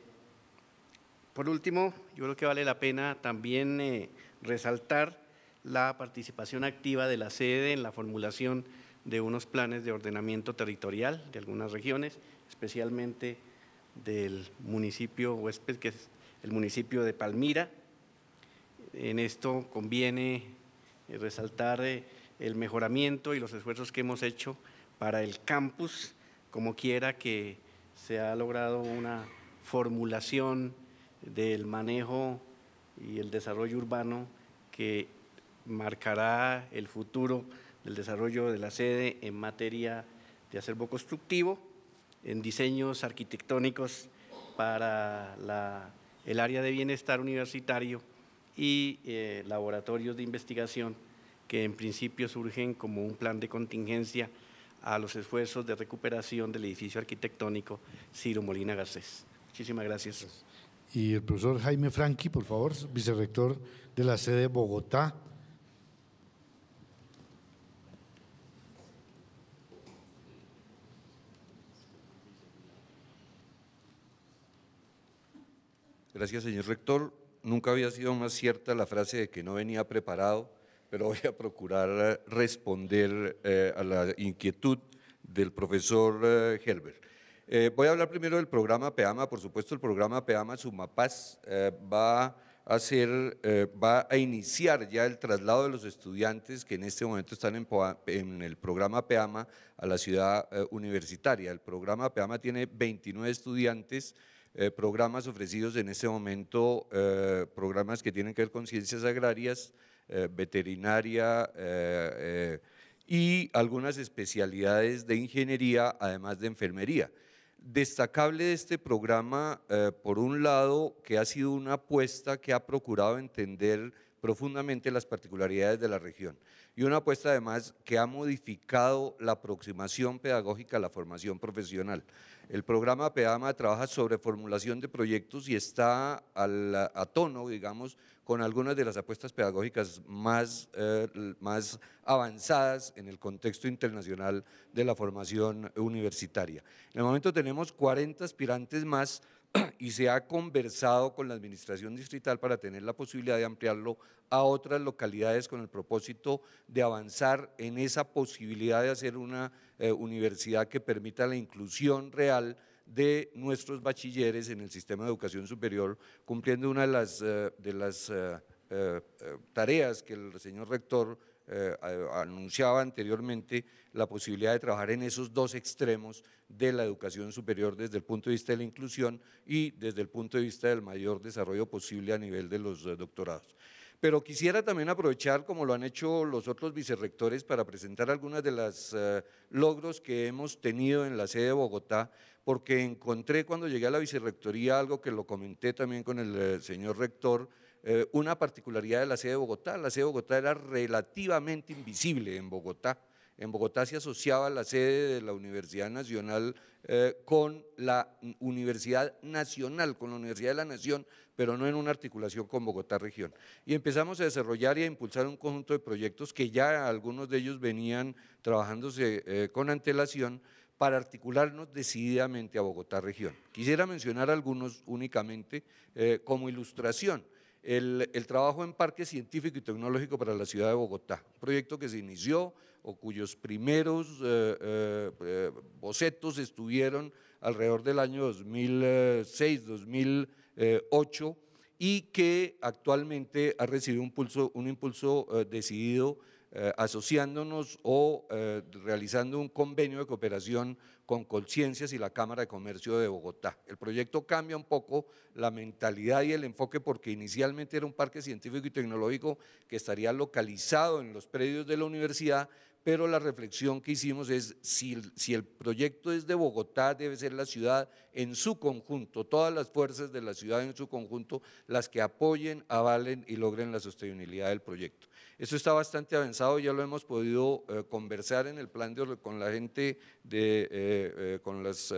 por último, yo creo que vale la pena también eh, resaltar la participación activa de la sede en la formulación de unos planes de ordenamiento territorial de algunas regiones, especialmente del municipio Huésped, que es el municipio de Palmira, en esto conviene eh, resaltar eh, el mejoramiento y los esfuerzos que hemos hecho para el campus, como quiera que se ha logrado una formulación del manejo y el desarrollo urbano que marcará el futuro del desarrollo de la sede en materia de acervo constructivo, en diseños arquitectónicos para el área de bienestar universitario y eh, laboratorios de investigación que en principio surgen como un plan de contingencia a los esfuerzos de recuperación del edificio arquitectónico Ciro Molina Garcés. Muchísimas gracias. Y el profesor Jaime Franqui, por favor, vicerrector de la sede Bogotá. Gracias, señor rector nunca había sido más cierta la frase de que no venía preparado, pero voy a procurar eh, responder eh, a la inquietud del profesor eh, helber. voy a hablar primero del programa PEAMA, por supuesto el programa PEAMA Sumapaz va a va a iniciar ya el traslado de los estudiantes que en este momento están en el programa PEAMA a la ciudad universitaria. El programa PEAMA tiene 29 estudiantes, eh, programas ofrecidos en este momento, eh, programas que tienen que ver con ciencias agrarias, eh, veterinaria y algunas especialidades de ingeniería, además de enfermería. Destacable de este programa, por un lado, que ha sido una apuesta que ha procurado entender profundamente las particularidades de la región y una apuesta además que ha modificado la aproximación pedagógica a la formación profesional. El programa PEAMA trabaja sobre formulación de proyectos y está a tono, digamos, con algunas de las apuestas pedagógicas más, eh, más avanzadas en el contexto internacional de la formación universitaria. En el momento tenemos 40 aspirantes más (clears throat) y se ha conversado con la Administración Distrital para tener la posibilidad de ampliarlo a otras localidades con el propósito de avanzar en esa posibilidad de hacer una eh, universidad que permita la inclusión real de nuestros bachilleres en el sistema de educación superior, cumpliendo una de las, eh, de las eh, tareas que el señor rector eh, anunciaba anteriormente la posibilidad de trabajar en esos dos extremos de la educación superior desde el punto de vista de la inclusión y desde el punto de vista del mayor desarrollo posible a nivel de los eh, doctorados. Pero quisiera también aprovechar, como lo han hecho los otros vicerrectores, para presentar algunas de las eh, logros que hemos tenido en la sede de Bogotá, porque encontré cuando llegué a la vicerrectoría algo que lo comenté también con el señor rector, eh, una particularidad de la sede de Bogotá. La sede de Bogotá era relativamente invisible en Bogotá. En Bogotá se asociaba la sede de la Universidad Nacional eh, con la Universidad Nacional, con la Universidad de la Nación, pero no en una articulación con Bogotá Región. Y empezamos a desarrollar y a impulsar un conjunto de proyectos que ya algunos de ellos venían trabajándose eh, con antelación para articularnos decididamente a Bogotá Región. Quisiera mencionar algunos únicamente como ilustración el, trabajo en Parque Científico y Tecnológico para la Ciudad de Bogotá, proyecto que se inició o cuyos primeros eh, eh, eh, bocetos estuvieron alrededor del año 2006-2008 y que actualmente ha recibido un, impulso decidido asociándonos o realizando un convenio de cooperación con Conciencias y la Cámara de Comercio de Bogotá. El proyecto cambia un poco la mentalidad y el enfoque porque inicialmente era un parque científico y tecnológico que estaría localizado en los predios de la universidad, pero la reflexión que hicimos es si, el proyecto es de Bogotá, debe ser la ciudad en su conjunto, todas las fuerzas de la ciudad en su conjunto, las que apoyen, avalen y logren la sostenibilidad del proyecto. Esto está bastante avanzado, ya lo hemos podido eh, conversar en el plan de, con la gente, de, eh, eh, con los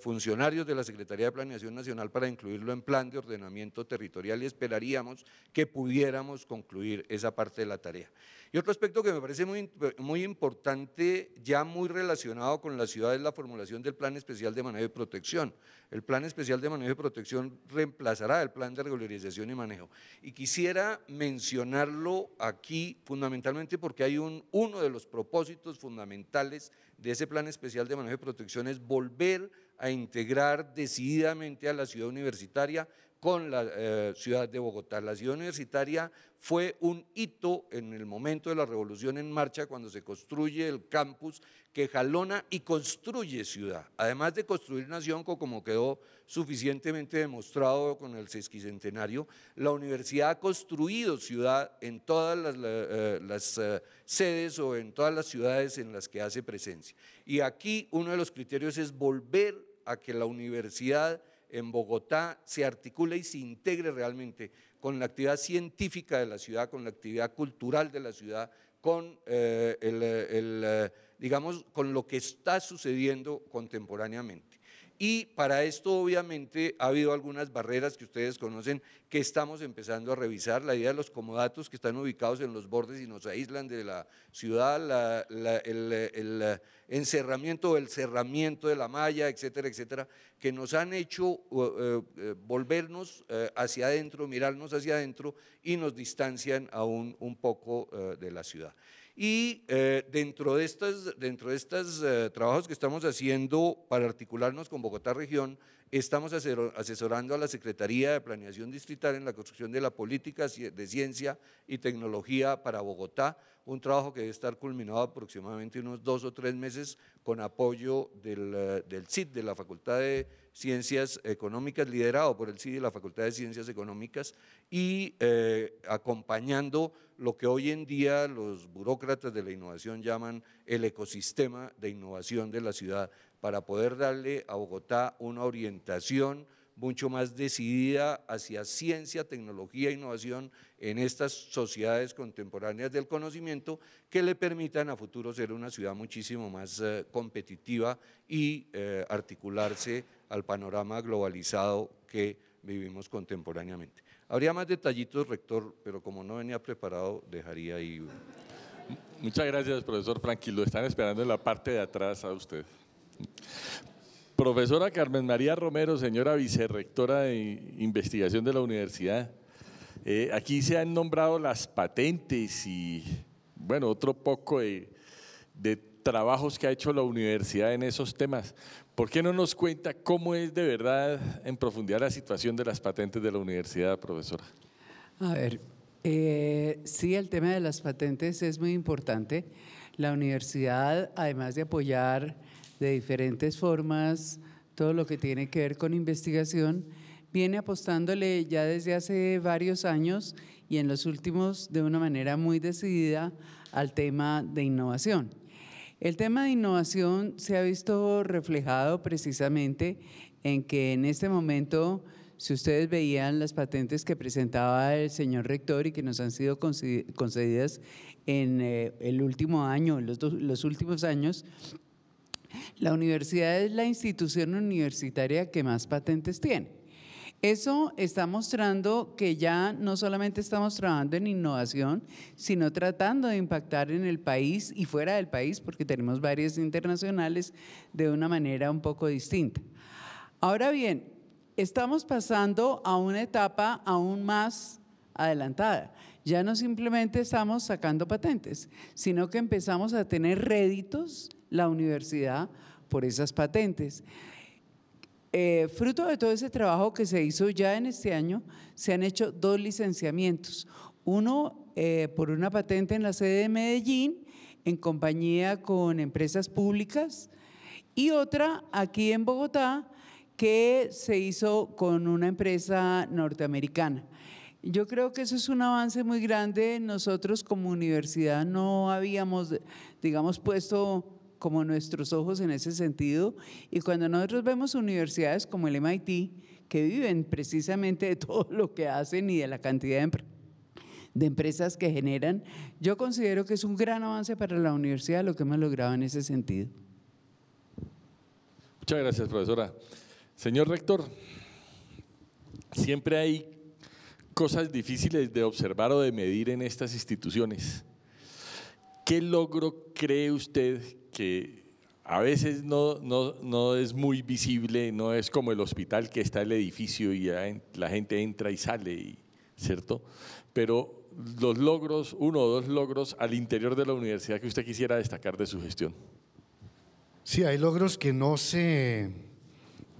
funcionarios de la Secretaría de Planeación Nacional para incluirlo en plan de ordenamiento territorial y esperaríamos que pudiéramos concluir esa parte de la tarea. Y otro aspecto que me parece muy, muy importante, ya muy relacionado con la ciudad, es la formulación del Plan Especial de Manejo y Protección. El Plan Especial de Manejo y Protección reemplazará el Plan de Regularización y Manejo. Y quisiera mencionarlo aquí fundamentalmente porque hay un, uno de los propósitos fundamentales de ese Plan Especial de Manejo y Protección es volver a integrar decididamente a la ciudad universitaria con la eh, ciudad de Bogotá. La ciudad universitaria fue un hito en el momento de la Revolución en Marcha, cuando se construye el campus que jalona y construye ciudad. Además de construir nación, como quedó suficientemente demostrado con el sesquicentenario, la universidad ha construido ciudad en todas las, eh, las eh, sedes o en todas las ciudades en las que hace presencia. Y aquí uno de los criterios es volver a que la universidad en Bogotá se articule y se integre realmente con la actividad científica de la ciudad, con la actividad cultural de la ciudad, con eh, el, eh, digamos, con lo que está sucediendo contemporáneamente. Y para esto obviamente ha habido algunas barreras que ustedes conocen que estamos empezando a revisar. La idea de los comodatos que están ubicados en los bordes y nos aíslan de la ciudad, el, encerramiento o el cerramiento de la malla, etcétera, etcétera, que nos han hecho eh, eh, volvernos eh, hacia adentro, mirarnos hacia adentro y nos distancian aún un poco de la ciudad. Y eh, dentro de estos dentro de eh, trabajos que estamos haciendo para articularnos con Bogotá Región, Estamos asesorando a la Secretaría de Planeación Distrital en la construcción de la política de ciencia y tecnología para Bogotá, un trabajo que debe estar culminado aproximadamente unos dos o tres meses con apoyo del, eh, CID, de la Facultad de Ciencias Económicas, liderado por el CID de la Facultad de Ciencias Económicas y eh, acompañando lo que hoy en día los burócratas de la innovación llaman el ecosistema de innovación de la ciudad para poder darle a Bogotá una orientación mucho más decidida hacia ciencia, tecnología e innovación en estas sociedades contemporáneas del conocimiento que le permitan a futuro ser una ciudad muchísimo más eh, competitiva y eh, articularse al panorama globalizado que vivimos contemporáneamente. Habría más detallitos, rector, pero como no venía preparado, dejaría ahí. Muchas gracias, profesor Franqui. Lo están esperando en la parte de atrás a usted. Profesora Carmen María Romero, señora vicerrectora de investigación de la universidad, eh, aquí se han nombrado las patentes y, bueno, otro poco de, trabajos que ha hecho la universidad en esos temas. ¿Por qué no nos cuenta cómo es de verdad en profundidad la situación de las patentes de la universidad, profesora? A ver, eh, sí, el tema de las patentes es muy importante. La universidad, además de apoyar de diferentes formas, todo lo que tiene que ver con investigación, viene apostándole ya desde hace varios años y en los últimos de una manera muy decidida al tema de innovación. El tema de innovación se ha visto reflejado precisamente en que en este momento, si ustedes veían las patentes que presentaba el señor rector y que nos han sido concedidas en eh, el último año, los, los últimos años, la universidad es la institución universitaria que más patentes tiene. Eso está mostrando que ya no solamente estamos trabajando en innovación, sino tratando de impactar en el país y fuera del país, porque tenemos varias internacionales, de una manera un poco distinta. Ahora bien, estamos pasando a una etapa aún más adelantada. Ya no simplemente estamos sacando patentes, sino que empezamos a tener réditos la universidad por esas patentes. Eh, fruto de todo ese trabajo que se hizo ya en este año, se han hecho dos licenciamientos. Uno eh, por una patente en la sede de Medellín, en compañía con empresas públicas, y otra aquí en Bogotá, que se hizo con una empresa norteamericana. Yo creo que eso es un avance muy grande. Nosotros como universidad no habíamos, digamos, puesto como nuestros ojos en ese sentido. Y cuando nosotros vemos universidades como el MIT, que viven precisamente de (laughs) todo lo que hacen y de la cantidad de, empresas que generan, yo considero que es un gran avance para la universidad lo que hemos logrado en ese sentido. Muchas gracias, profesora. Señor rector, siempre hay cosas difíciles de observar o de medir en estas instituciones. ¿Qué logro cree usted que a veces no, es muy visible, no es como el hospital que está el edificio y la gente entra y sale, ¿cierto? Pero los logros, uno o dos logros al interior de la universidad que usted quisiera destacar de su gestión. Sí, hay logros que no se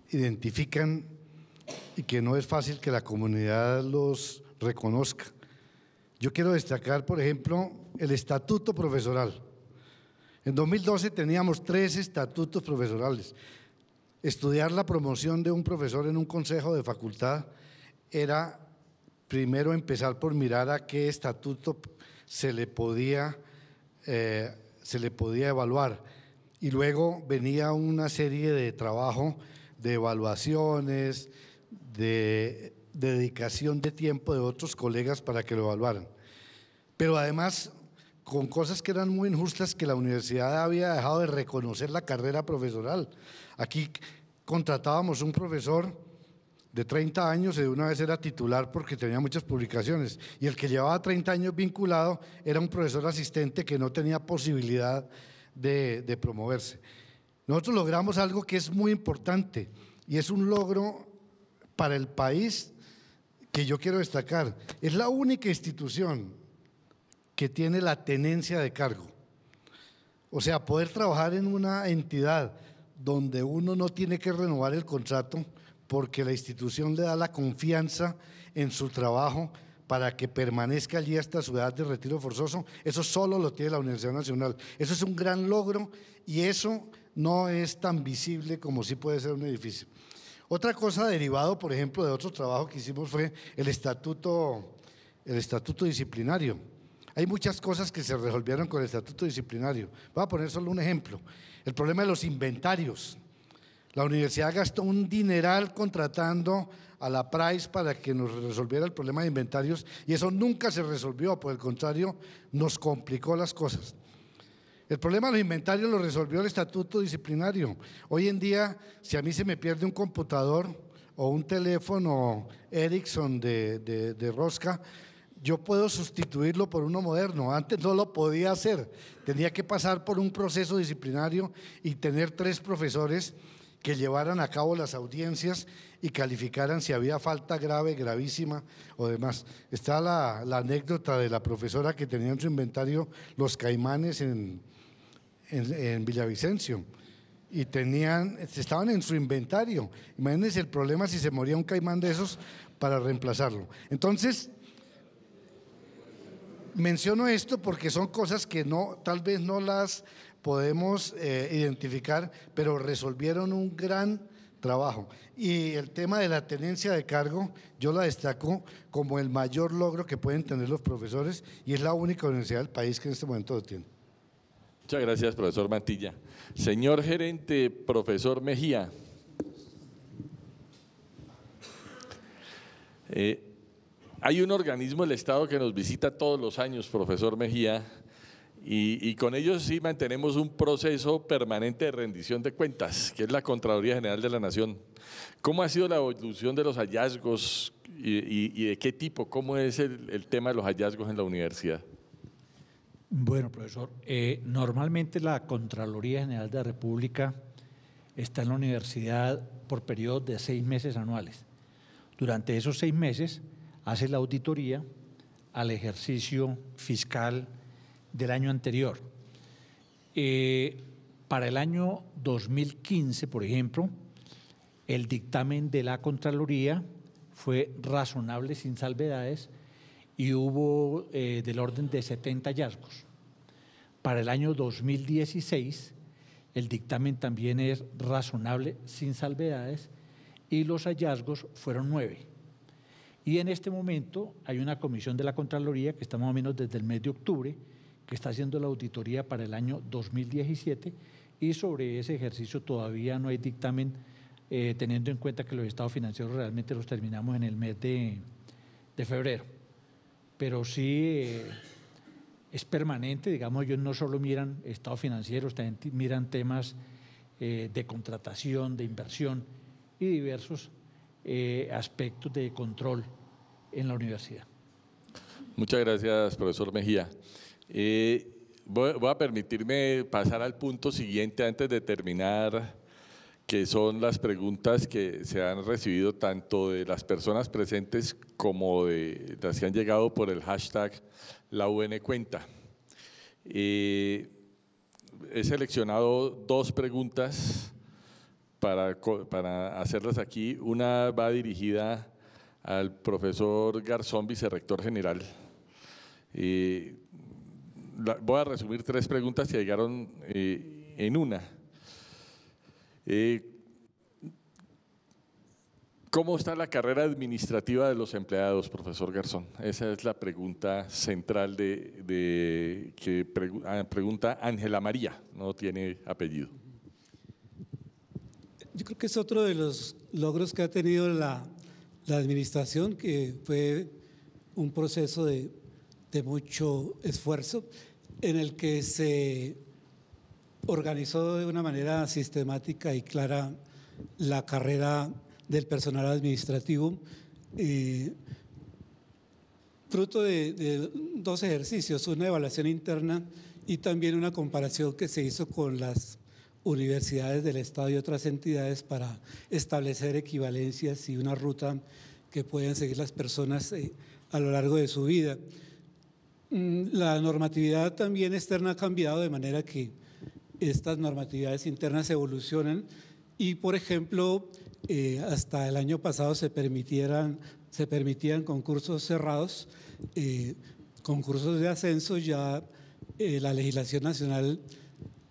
identifican y que no es fácil que la comunidad los reconozca. Yo quiero destacar, por ejemplo, el estatuto profesoral en 2012 teníamos tres estatutos profesorales. Estudiar la promoción de un profesor en un consejo de facultad era primero empezar por mirar a qué estatuto se le podía, eh, se le podía evaluar. Y luego venía una serie de trabajo de evaluaciones, de dedicación de tiempo de otros colegas para que lo evaluaran. Pero además con cosas que eran muy injustas que la universidad había dejado de reconocer la carrera profesoral. Aquí contratábamos un profesor de 30 años y de una vez era titular porque tenía muchas publicaciones. Y el que llevaba 30 años vinculado era un profesor asistente que no tenía posibilidad de, de promoverse. Nosotros logramos algo que es muy importante y es un logro para el país que yo quiero destacar. Es la única institución que tiene la tenencia de cargo. O sea, poder trabajar en una entidad donde uno no tiene que renovar el contrato porque la institución le da la confianza en su trabajo para que permanezca allí hasta su edad de retiro forzoso, eso solo lo tiene la Universidad Nacional. Eso es un gran logro y eso no es tan visible como sí puede ser un edificio. Otra cosa derivado, por ejemplo, de otro trabajo que hicimos fue el estatuto, el estatuto disciplinario. Hay muchas cosas que se resolvieron con el estatuto disciplinario. Voy a poner solo un ejemplo. El problema de los inventarios. La universidad gastó un dineral contratando a la Price para que nos resolviera el problema de inventarios y eso nunca se resolvió, por el contrario, nos complicó las cosas. El problema de los inventarios lo resolvió el estatuto disciplinario. Hoy en día, si a mí se me pierde un computador o un teléfono Ericsson de, de rosca, yo puedo sustituirlo por uno moderno. Antes no lo podía hacer. Tenía que pasar por un proceso disciplinario y tener tres profesores que llevaran a cabo las audiencias y calificaran si había falta grave, gravísima o demás. Está la, anécdota de la profesora que tenía en su inventario los caimanes en, Villavicencio y tenían, estaban en su inventario. Imagínense el problema si se moría un caimán de esos para reemplazarlo. Entonces, menciono esto porque son cosas que no, tal vez no las podemos eh, identificar, pero resolvieron un gran trabajo. Y el tema de la tenencia de cargo, yo la destaco como el mayor logro que pueden tener los profesores y es la única universidad del país que en este momento lo tiene. Muchas gracias, profesor Mantilla. Señor gerente, profesor Mejía. Eh, hay un organismo del Estado que nos visita todos los años, profesor Mejía, y, con ellos sí mantenemos un proceso permanente de rendición de cuentas, que es la Contraloría General de la Nación. ¿Cómo ha sido la evolución de los hallazgos y, de qué tipo? ¿Cómo es el, tema de los hallazgos en la universidad? Bueno, profesor, eh, normalmente la Contraloría General de la República está en la universidad por periodos de seis meses anuales. Durante esos seis meses hace la auditoría al ejercicio fiscal del año anterior. Eh, para el año 2015, por ejemplo, el dictamen de la Contraloría fue razonable sin salvedades y hubo eh, del orden de 70 hallazgos. Para el año 2016, el dictamen también es razonable sin salvedades y los hallazgos fueron nueve. Y en este momento hay una comisión de la Contraloría que está más o menos desde el mes de octubre, que está haciendo la auditoría para el año 2017 y sobre ese ejercicio todavía no hay dictamen, eh, teniendo en cuenta que los estados financieros realmente los terminamos en el mes de, febrero. Pero sí eh, es permanente, digamos, ellos no solo miran estados financieros, también miran temas eh, de contratación, de inversión y diversos eh, aspectos de control en la universidad. Muchas gracias, profesor Mejía. Eh, voy, a permitirme pasar al punto siguiente antes de terminar, que son las preguntas que se han recibido tanto de las personas presentes como de las que han llegado por el hashtag la UN cuenta. Eh, he seleccionado dos preguntas para, para hacerlas aquí. Una va dirigida al profesor Garzón, vicerrector general. voy a resumir tres preguntas que llegaron eh, en una. Eh, ¿Cómo está la carrera administrativa de los empleados, profesor Garzón? Esa es la pregunta central de, que ah, pregunta Ángela María, no tiene apellido. Yo creo que es otro de los logros que ha tenido la, administración, que fue un proceso de, mucho esfuerzo en el que se organizó de una manera sistemática y clara la carrera del personal administrativo, eh, fruto de, dos ejercicios, una evaluación interna y también una comparación que se hizo con las universidades del Estado y otras entidades para establecer equivalencias y una ruta que puedan seguir las personas eh, a lo largo de su vida. Mm, la normatividad también externa ha cambiado de manera que estas normatividades internas evolucionan y, por ejemplo, eh, hasta el año pasado se, permitieran, se permitían concursos cerrados, eh, concursos de ascenso, ya la legislación nacional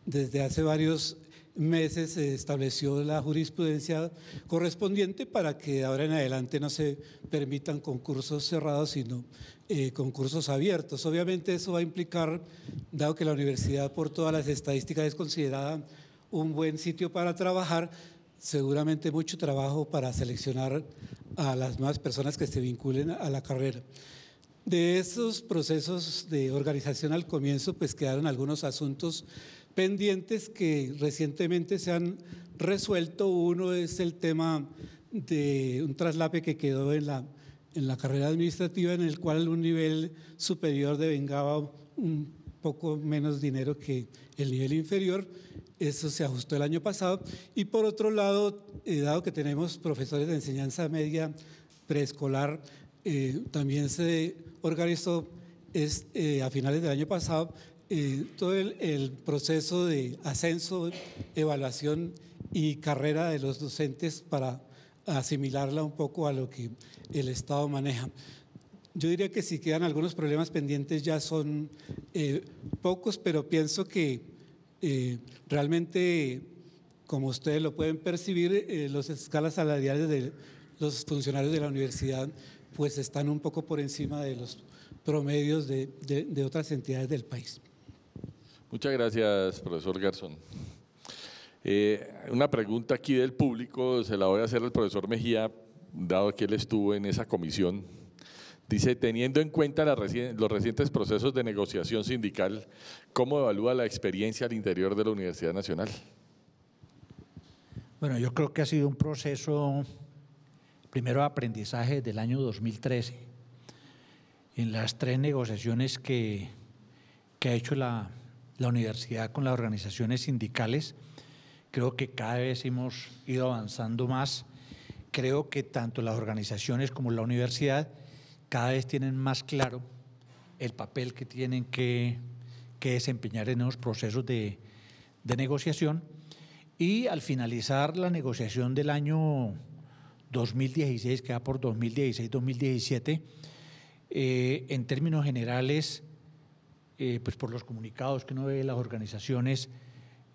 desde hace varios meses se estableció la jurisprudencia correspondiente para que ahora en adelante no se permitan concursos cerrados, sino eh, concursos abiertos. Obviamente eso va a implicar, dado que la universidad por todas las estadísticas es considerada un buen sitio para trabajar, seguramente mucho trabajo para seleccionar a las más personas que se vinculen a la carrera. De esos procesos de organización al comienzo, pues quedaron algunos asuntos pendientes que recientemente se han resuelto. Uno es el tema de un traslape que quedó en la, en la carrera administrativa en el cual un nivel superior devengaba un poco menos dinero que el nivel inferior. Eso se ajustó el año pasado. Y por otro lado, eh, dado que tenemos profesores de enseñanza media preescolar, eh, también se organizó es, eh, a finales del año pasado eh, todo el, proceso de ascenso, evaluación y carrera de los docentes para asimilarla un poco a lo que el Estado maneja. Yo diría que si quedan algunos problemas pendientes ya son eh, pocos, pero pienso que eh, realmente, como ustedes lo pueden percibir, las escalas salariales de los funcionarios de la universidad pues están un poco por encima de los promedios de otras entidades del país. Muchas gracias, profesor Garzón. Eh, una pregunta aquí del público, se la voy a hacer al profesor Mejía, dado que él estuvo en esa comisión. Dice, teniendo en cuenta los recientes procesos de negociación sindical, ¿cómo evalúa la experiencia al interior de la Universidad Nacional? Bueno, yo creo que ha sido un proceso, primero, aprendizaje del año 2013. En las tres negociaciones que, que ha hecho la la universidad con las organizaciones sindicales. Creo que cada vez hemos ido avanzando más. Creo que tanto las organizaciones como la universidad cada vez tienen más claro el papel que tienen que, desempeñar en los procesos de, negociación. Y al finalizar la negociación del año 2016, que va por 2016-2017, eh, en términos generales, eh, pues por los comunicados que uno ve de las organizaciones,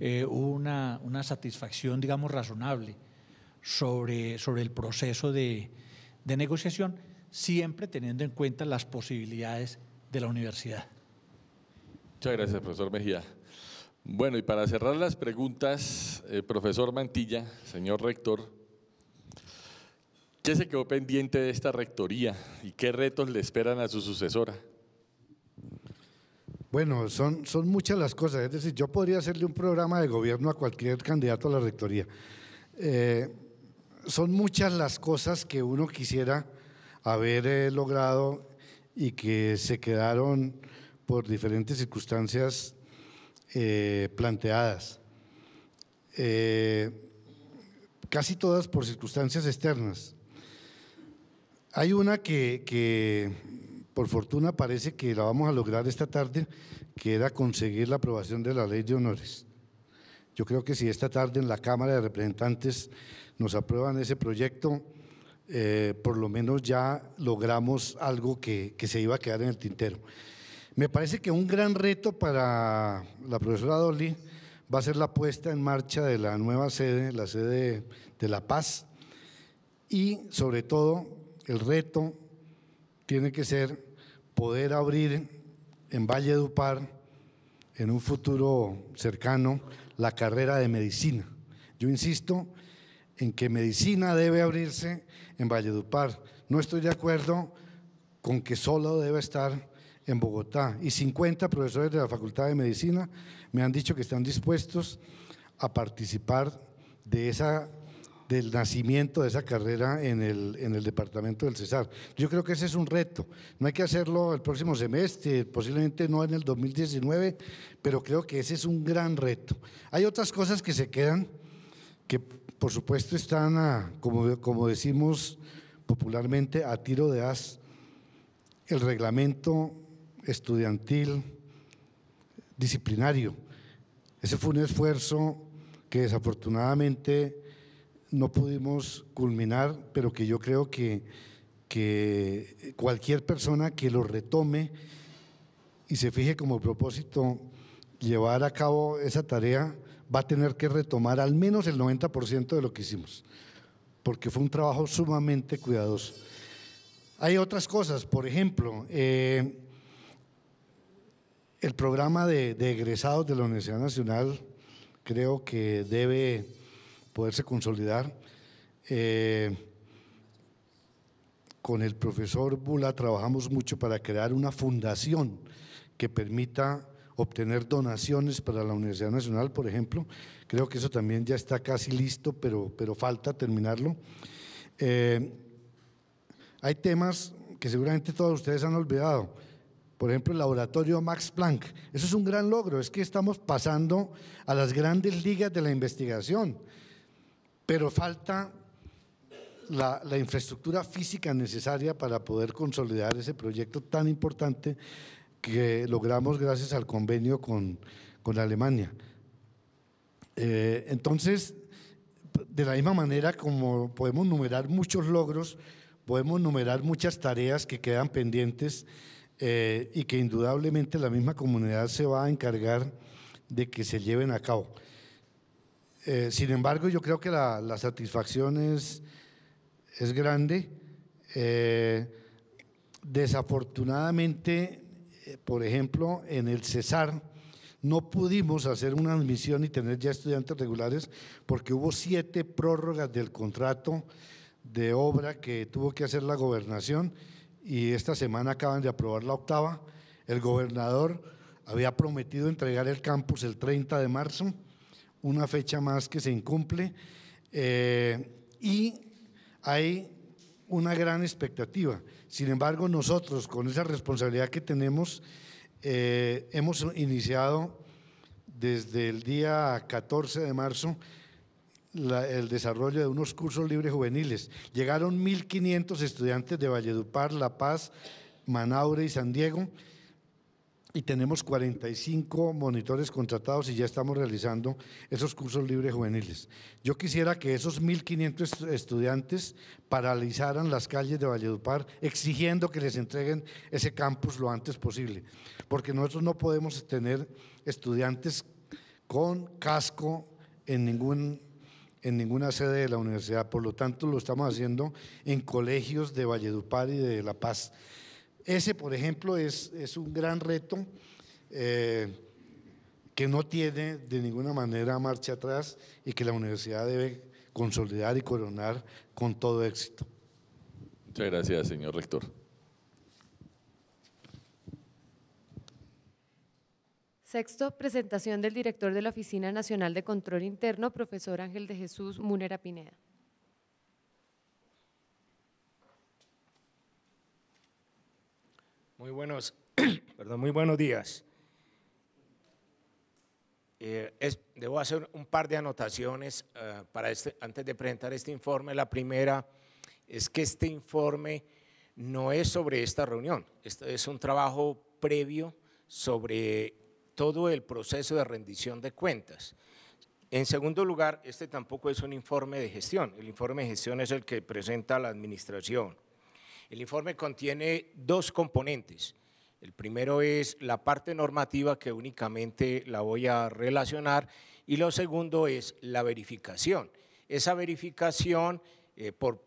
eh, una, satisfacción, digamos, razonable sobre, sobre el proceso de, negociación, siempre teniendo en cuenta las posibilidades de la universidad. Muchas gracias, profesor Mejía. Bueno, y para cerrar las preguntas, eh, profesor Mantilla, señor rector, ¿qué se quedó pendiente de esta rectoría y qué retos le esperan a su sucesora? Bueno, son, son muchas las cosas. Es decir, yo podría hacerle un programa de gobierno a cualquier candidato a la rectoría. Eh, son muchas las cosas que uno quisiera haber eh, logrado y que se quedaron por diferentes circunstancias eh, planteadas. casi todas por circunstancias externas. Hay una que, que por fortuna parece que la vamos a lograr esta tarde, que era conseguir la aprobación de la ley de honores. Yo creo que si esta tarde en la Cámara de Representantes nos aprueban ese proyecto, eh, por lo menos ya logramos algo que, que se iba a quedar en el tintero. Me parece que un gran reto para la profesora Dolly va a ser la puesta en marcha de la nueva sede, la sede de La Paz, y sobre todo el reto tiene que ser poder abrir en Valledupar, en un futuro cercano, la carrera de medicina. Yo insisto en que medicina debe abrirse en Valledupar. No estoy de acuerdo con que solo debe estar en Bogotá. Y 50 profesores de la Facultad de Medicina me han dicho que están dispuestos a participar de esa del nacimiento de esa carrera en el, en el departamento del Cesar. Yo creo que ese es un reto. No hay que hacerlo el próximo semestre, posiblemente no en el 2019, pero creo que ese es un gran reto. Hay otras cosas que se quedan, que por supuesto están, como, como decimos popularmente, a tiro de as. El reglamento estudiantil disciplinario. Ese fue un esfuerzo que desafortunadamente no pudimos culminar, pero que yo creo que, que cualquier persona que lo retome y se fije como propósito llevar a cabo esa tarea, va a tener que retomar al menos el 90% de lo que hicimos, porque fue un trabajo sumamente cuidadoso. Hay otras cosas, por ejemplo, eh, el programa de, de egresados de la Universidad Nacional creo que debe poderse consolidar. Eh, con el profesor Bula trabajamos mucho para crear una fundación que permita obtener donaciones para la Universidad Nacional, por ejemplo. Creo que eso también ya está casi listo, pero, falta terminarlo. Eh, hay temas que seguramente todos ustedes han olvidado. Por ejemplo, el laboratorio Max Planck. Eso es un gran logro, es que estamos pasando a las grandes ligas de la investigación pero falta la, infraestructura física necesaria para poder consolidar ese proyecto tan importante que logramos gracias al convenio con, Alemania. Eh, entonces, de la misma manera como podemos numerar muchos logros, podemos numerar muchas tareas que quedan pendientes eh, y que indudablemente la misma comunidad se va a encargar de que se lleven a cabo. Eh, sin embargo, yo creo que la, satisfacción es, grande. Eh, desafortunadamente, eh, por ejemplo, en el Cesar no pudimos hacer una admisión y tener ya estudiantes regulares porque hubo siete prórrogas del contrato de obra que tuvo que hacer la gobernación y esta semana acaban de aprobar la octava. El gobernador había prometido entregar el campus el 30 de marzo una fecha más que se incumple eh, y hay una gran expectativa. Sin embargo, nosotros con esa responsabilidad que tenemos, eh, hemos iniciado desde el día 14 de marzo el desarrollo de unos cursos libres juveniles. Llegaron 1.500 estudiantes de Valledupar, La Paz, Manaure y San Diego y tenemos 45 monitores contratados y ya estamos realizando esos cursos libres juveniles. Yo quisiera que esos 1.500 estudiantes paralizaran las calles de Valledupar exigiendo que les entreguen ese campus lo antes posible, porque nosotros no podemos tener estudiantes con casco en ningún en ninguna sede de la universidad, por lo tanto lo estamos haciendo en colegios de Valledupar y de La Paz. Ese, por ejemplo, es, un gran reto eh, que no tiene de ninguna manera marcha atrás y que la universidad debe consolidar y coronar con todo éxito. Muchas gracias, señor rector. Sexto, presentación del director de la Oficina Nacional de Control Interno, profesor Ángel de Jesús Munera Pineda. Muy buenos, (clears throat) perdón, muy buenos días. Eh, debo hacer un par de anotaciones eh, para este, antes de presentar este informe. La primera es que este informe no es sobre esta reunión, Este es un trabajo previo sobre todo el proceso de rendición de cuentas. En segundo lugar, este tampoco es un informe de gestión, el informe de gestión es el que presenta la administración. El informe contiene dos componentes. El primero es la parte normativa que únicamente la voy a relacionar y lo segundo es la verificación. Esa verificación eh, por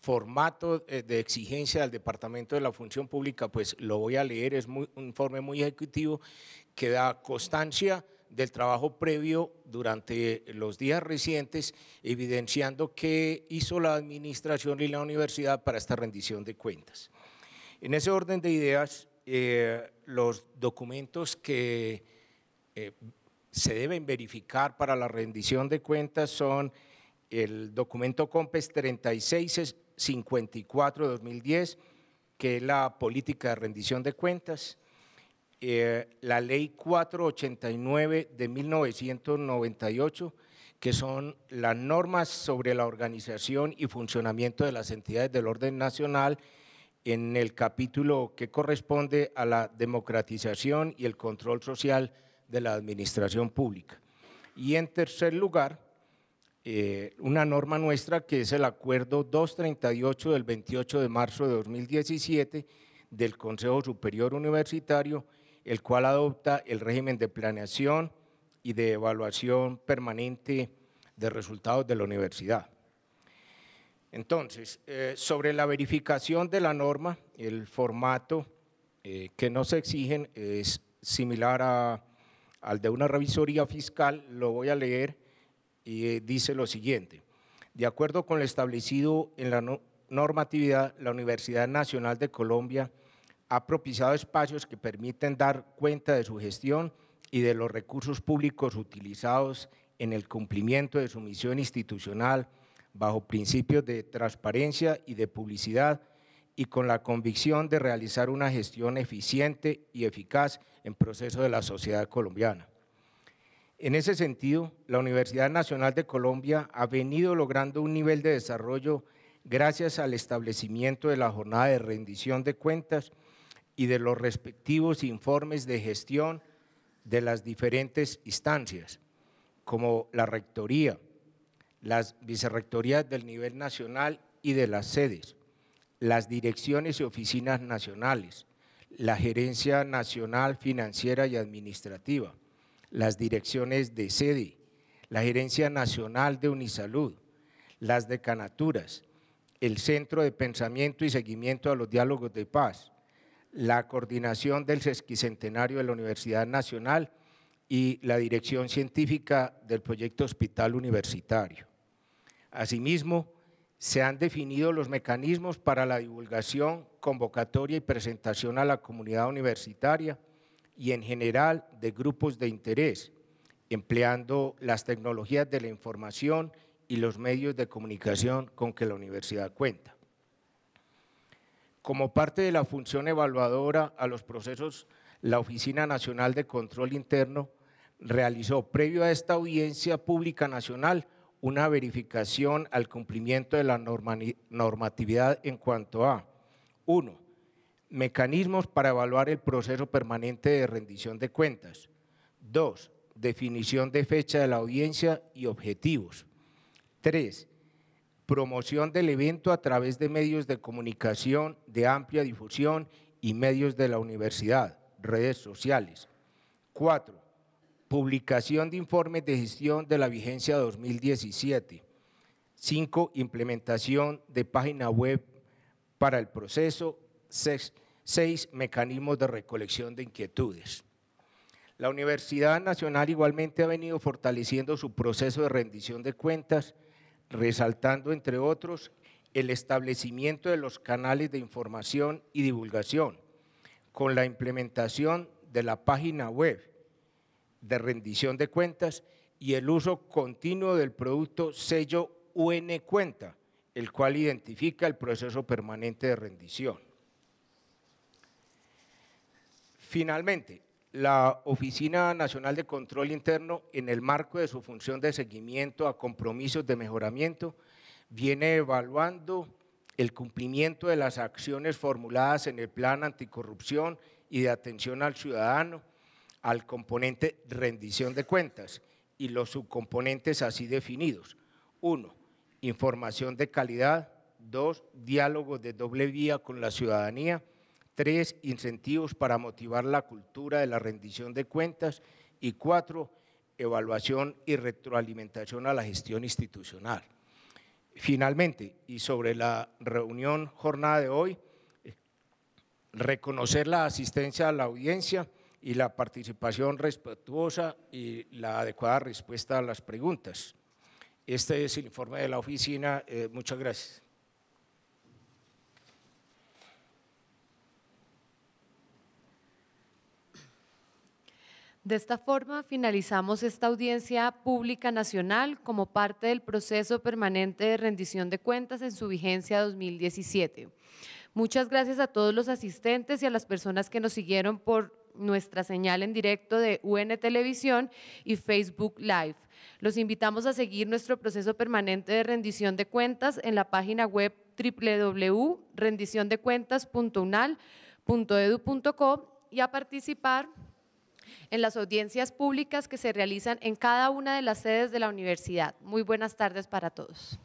formato eh, de exigencia del Departamento de la Función Pública, pues lo voy a leer, es un informe muy ejecutivo que da constancia del trabajo previo durante los días recientes, evidenciando qué hizo la administración y la universidad para esta rendición de cuentas. En ese orden de ideas, eh, los documentos que eh, se deben verificar para la rendición de cuentas son el documento COMPES 3654-2010, que es la política de rendición de cuentas, eh, la ley 489 de 1998, que son las normas sobre la organización y funcionamiento de las entidades del orden nacional en el capítulo que corresponde a la democratización y el control social de la administración pública. Y en tercer lugar, eh, una norma nuestra que es el acuerdo 238 del 28 de marzo de 2017 del Consejo Superior Universitario, el cual adopta el régimen de planeación y de evaluación permanente de resultados de la universidad. Entonces, eh, sobre la verificación de la norma, el formato eh, que no se exigen es similar al de una revisoría fiscal, lo voy a leer y eh, dice lo siguiente. De acuerdo con lo establecido en la normatividad, la Universidad Nacional de Colombia ha propiciado espacios que permiten dar cuenta de su gestión y de los recursos públicos utilizados en el cumplimiento de su misión institucional bajo principios de transparencia y de publicidad y con la convicción de realizar una gestión eficiente y eficaz en proceso de la sociedad colombiana. En ese sentido, la Universidad Nacional de Colombia ha venido logrando un nivel de desarrollo gracias al establecimiento de la jornada de rendición de cuentas y de los respectivos informes de gestión de las diferentes instancias, como la Rectoría, las vicerrectorías del nivel nacional y de las sedes, las direcciones y oficinas nacionales, la Gerencia Nacional Financiera y Administrativa, las direcciones de sede, la Gerencia Nacional de Unisalud, las decanaturas, el Centro de Pensamiento y Seguimiento a los Diálogos de Paz, la coordinación del sesquicentenario de la Universidad Nacional y la dirección científica del proyecto Hospital Universitario. Asimismo, se han definido los mecanismos para la divulgación, convocatoria y presentación a la comunidad universitaria y en general de grupos de interés, empleando las tecnologías de la información y los medios de comunicación con que la universidad cuenta. Como parte de la función evaluadora a los procesos, la Oficina Nacional de Control Interno realizó previo a esta audiencia pública nacional una verificación al cumplimiento de la normatividad en cuanto a 1. Mecanismos para evaluar el proceso permanente de rendición de cuentas. 2. Definición de fecha de la audiencia y objetivos. 3 promoción del evento a través de medios de comunicación de amplia difusión y medios de la universidad, redes sociales. Cuatro, publicación de informes de gestión de la vigencia 2017. Cinco, implementación de página web para el proceso. Seis, mecanismos de recolección de inquietudes. La Universidad Nacional igualmente ha venido fortaleciendo su proceso de rendición de cuentas, resaltando, entre otros, el establecimiento de los canales de información y divulgación, con la implementación de la página web de rendición de cuentas y el uso continuo del producto sello UN Cuenta, el cual identifica el proceso permanente de rendición. Finalmente, la Oficina Nacional de Control Interno, en el marco de su función de seguimiento a compromisos de mejoramiento, viene evaluando el cumplimiento de las acciones formuladas en el Plan Anticorrupción y de Atención al Ciudadano, al componente rendición de cuentas y los subcomponentes así definidos. Uno, información de calidad. Dos, diálogo de doble vía con la ciudadanía Tres, incentivos para motivar la cultura de la rendición de cuentas. Y cuatro, evaluación y retroalimentación a la gestión institucional. Finalmente, y sobre la reunión jornada de hoy, reconocer la asistencia a la audiencia y la participación respetuosa y la adecuada respuesta a las preguntas. Este es el informe de la oficina. Eh, muchas gracias. De esta forma finalizamos esta audiencia pública nacional como parte del proceso permanente de rendición de cuentas en su vigencia 2017. Muchas gracias a todos los asistentes y a las personas que nos siguieron por nuestra señal en directo de UN Televisión y Facebook Live. Los invitamos a seguir nuestro proceso permanente de rendición de cuentas en la página web www.rendiciondecuentas.unal.edu.co y a participar en las audiencias públicas que se realizan en cada una de las sedes de la universidad. Muy buenas tardes para todos.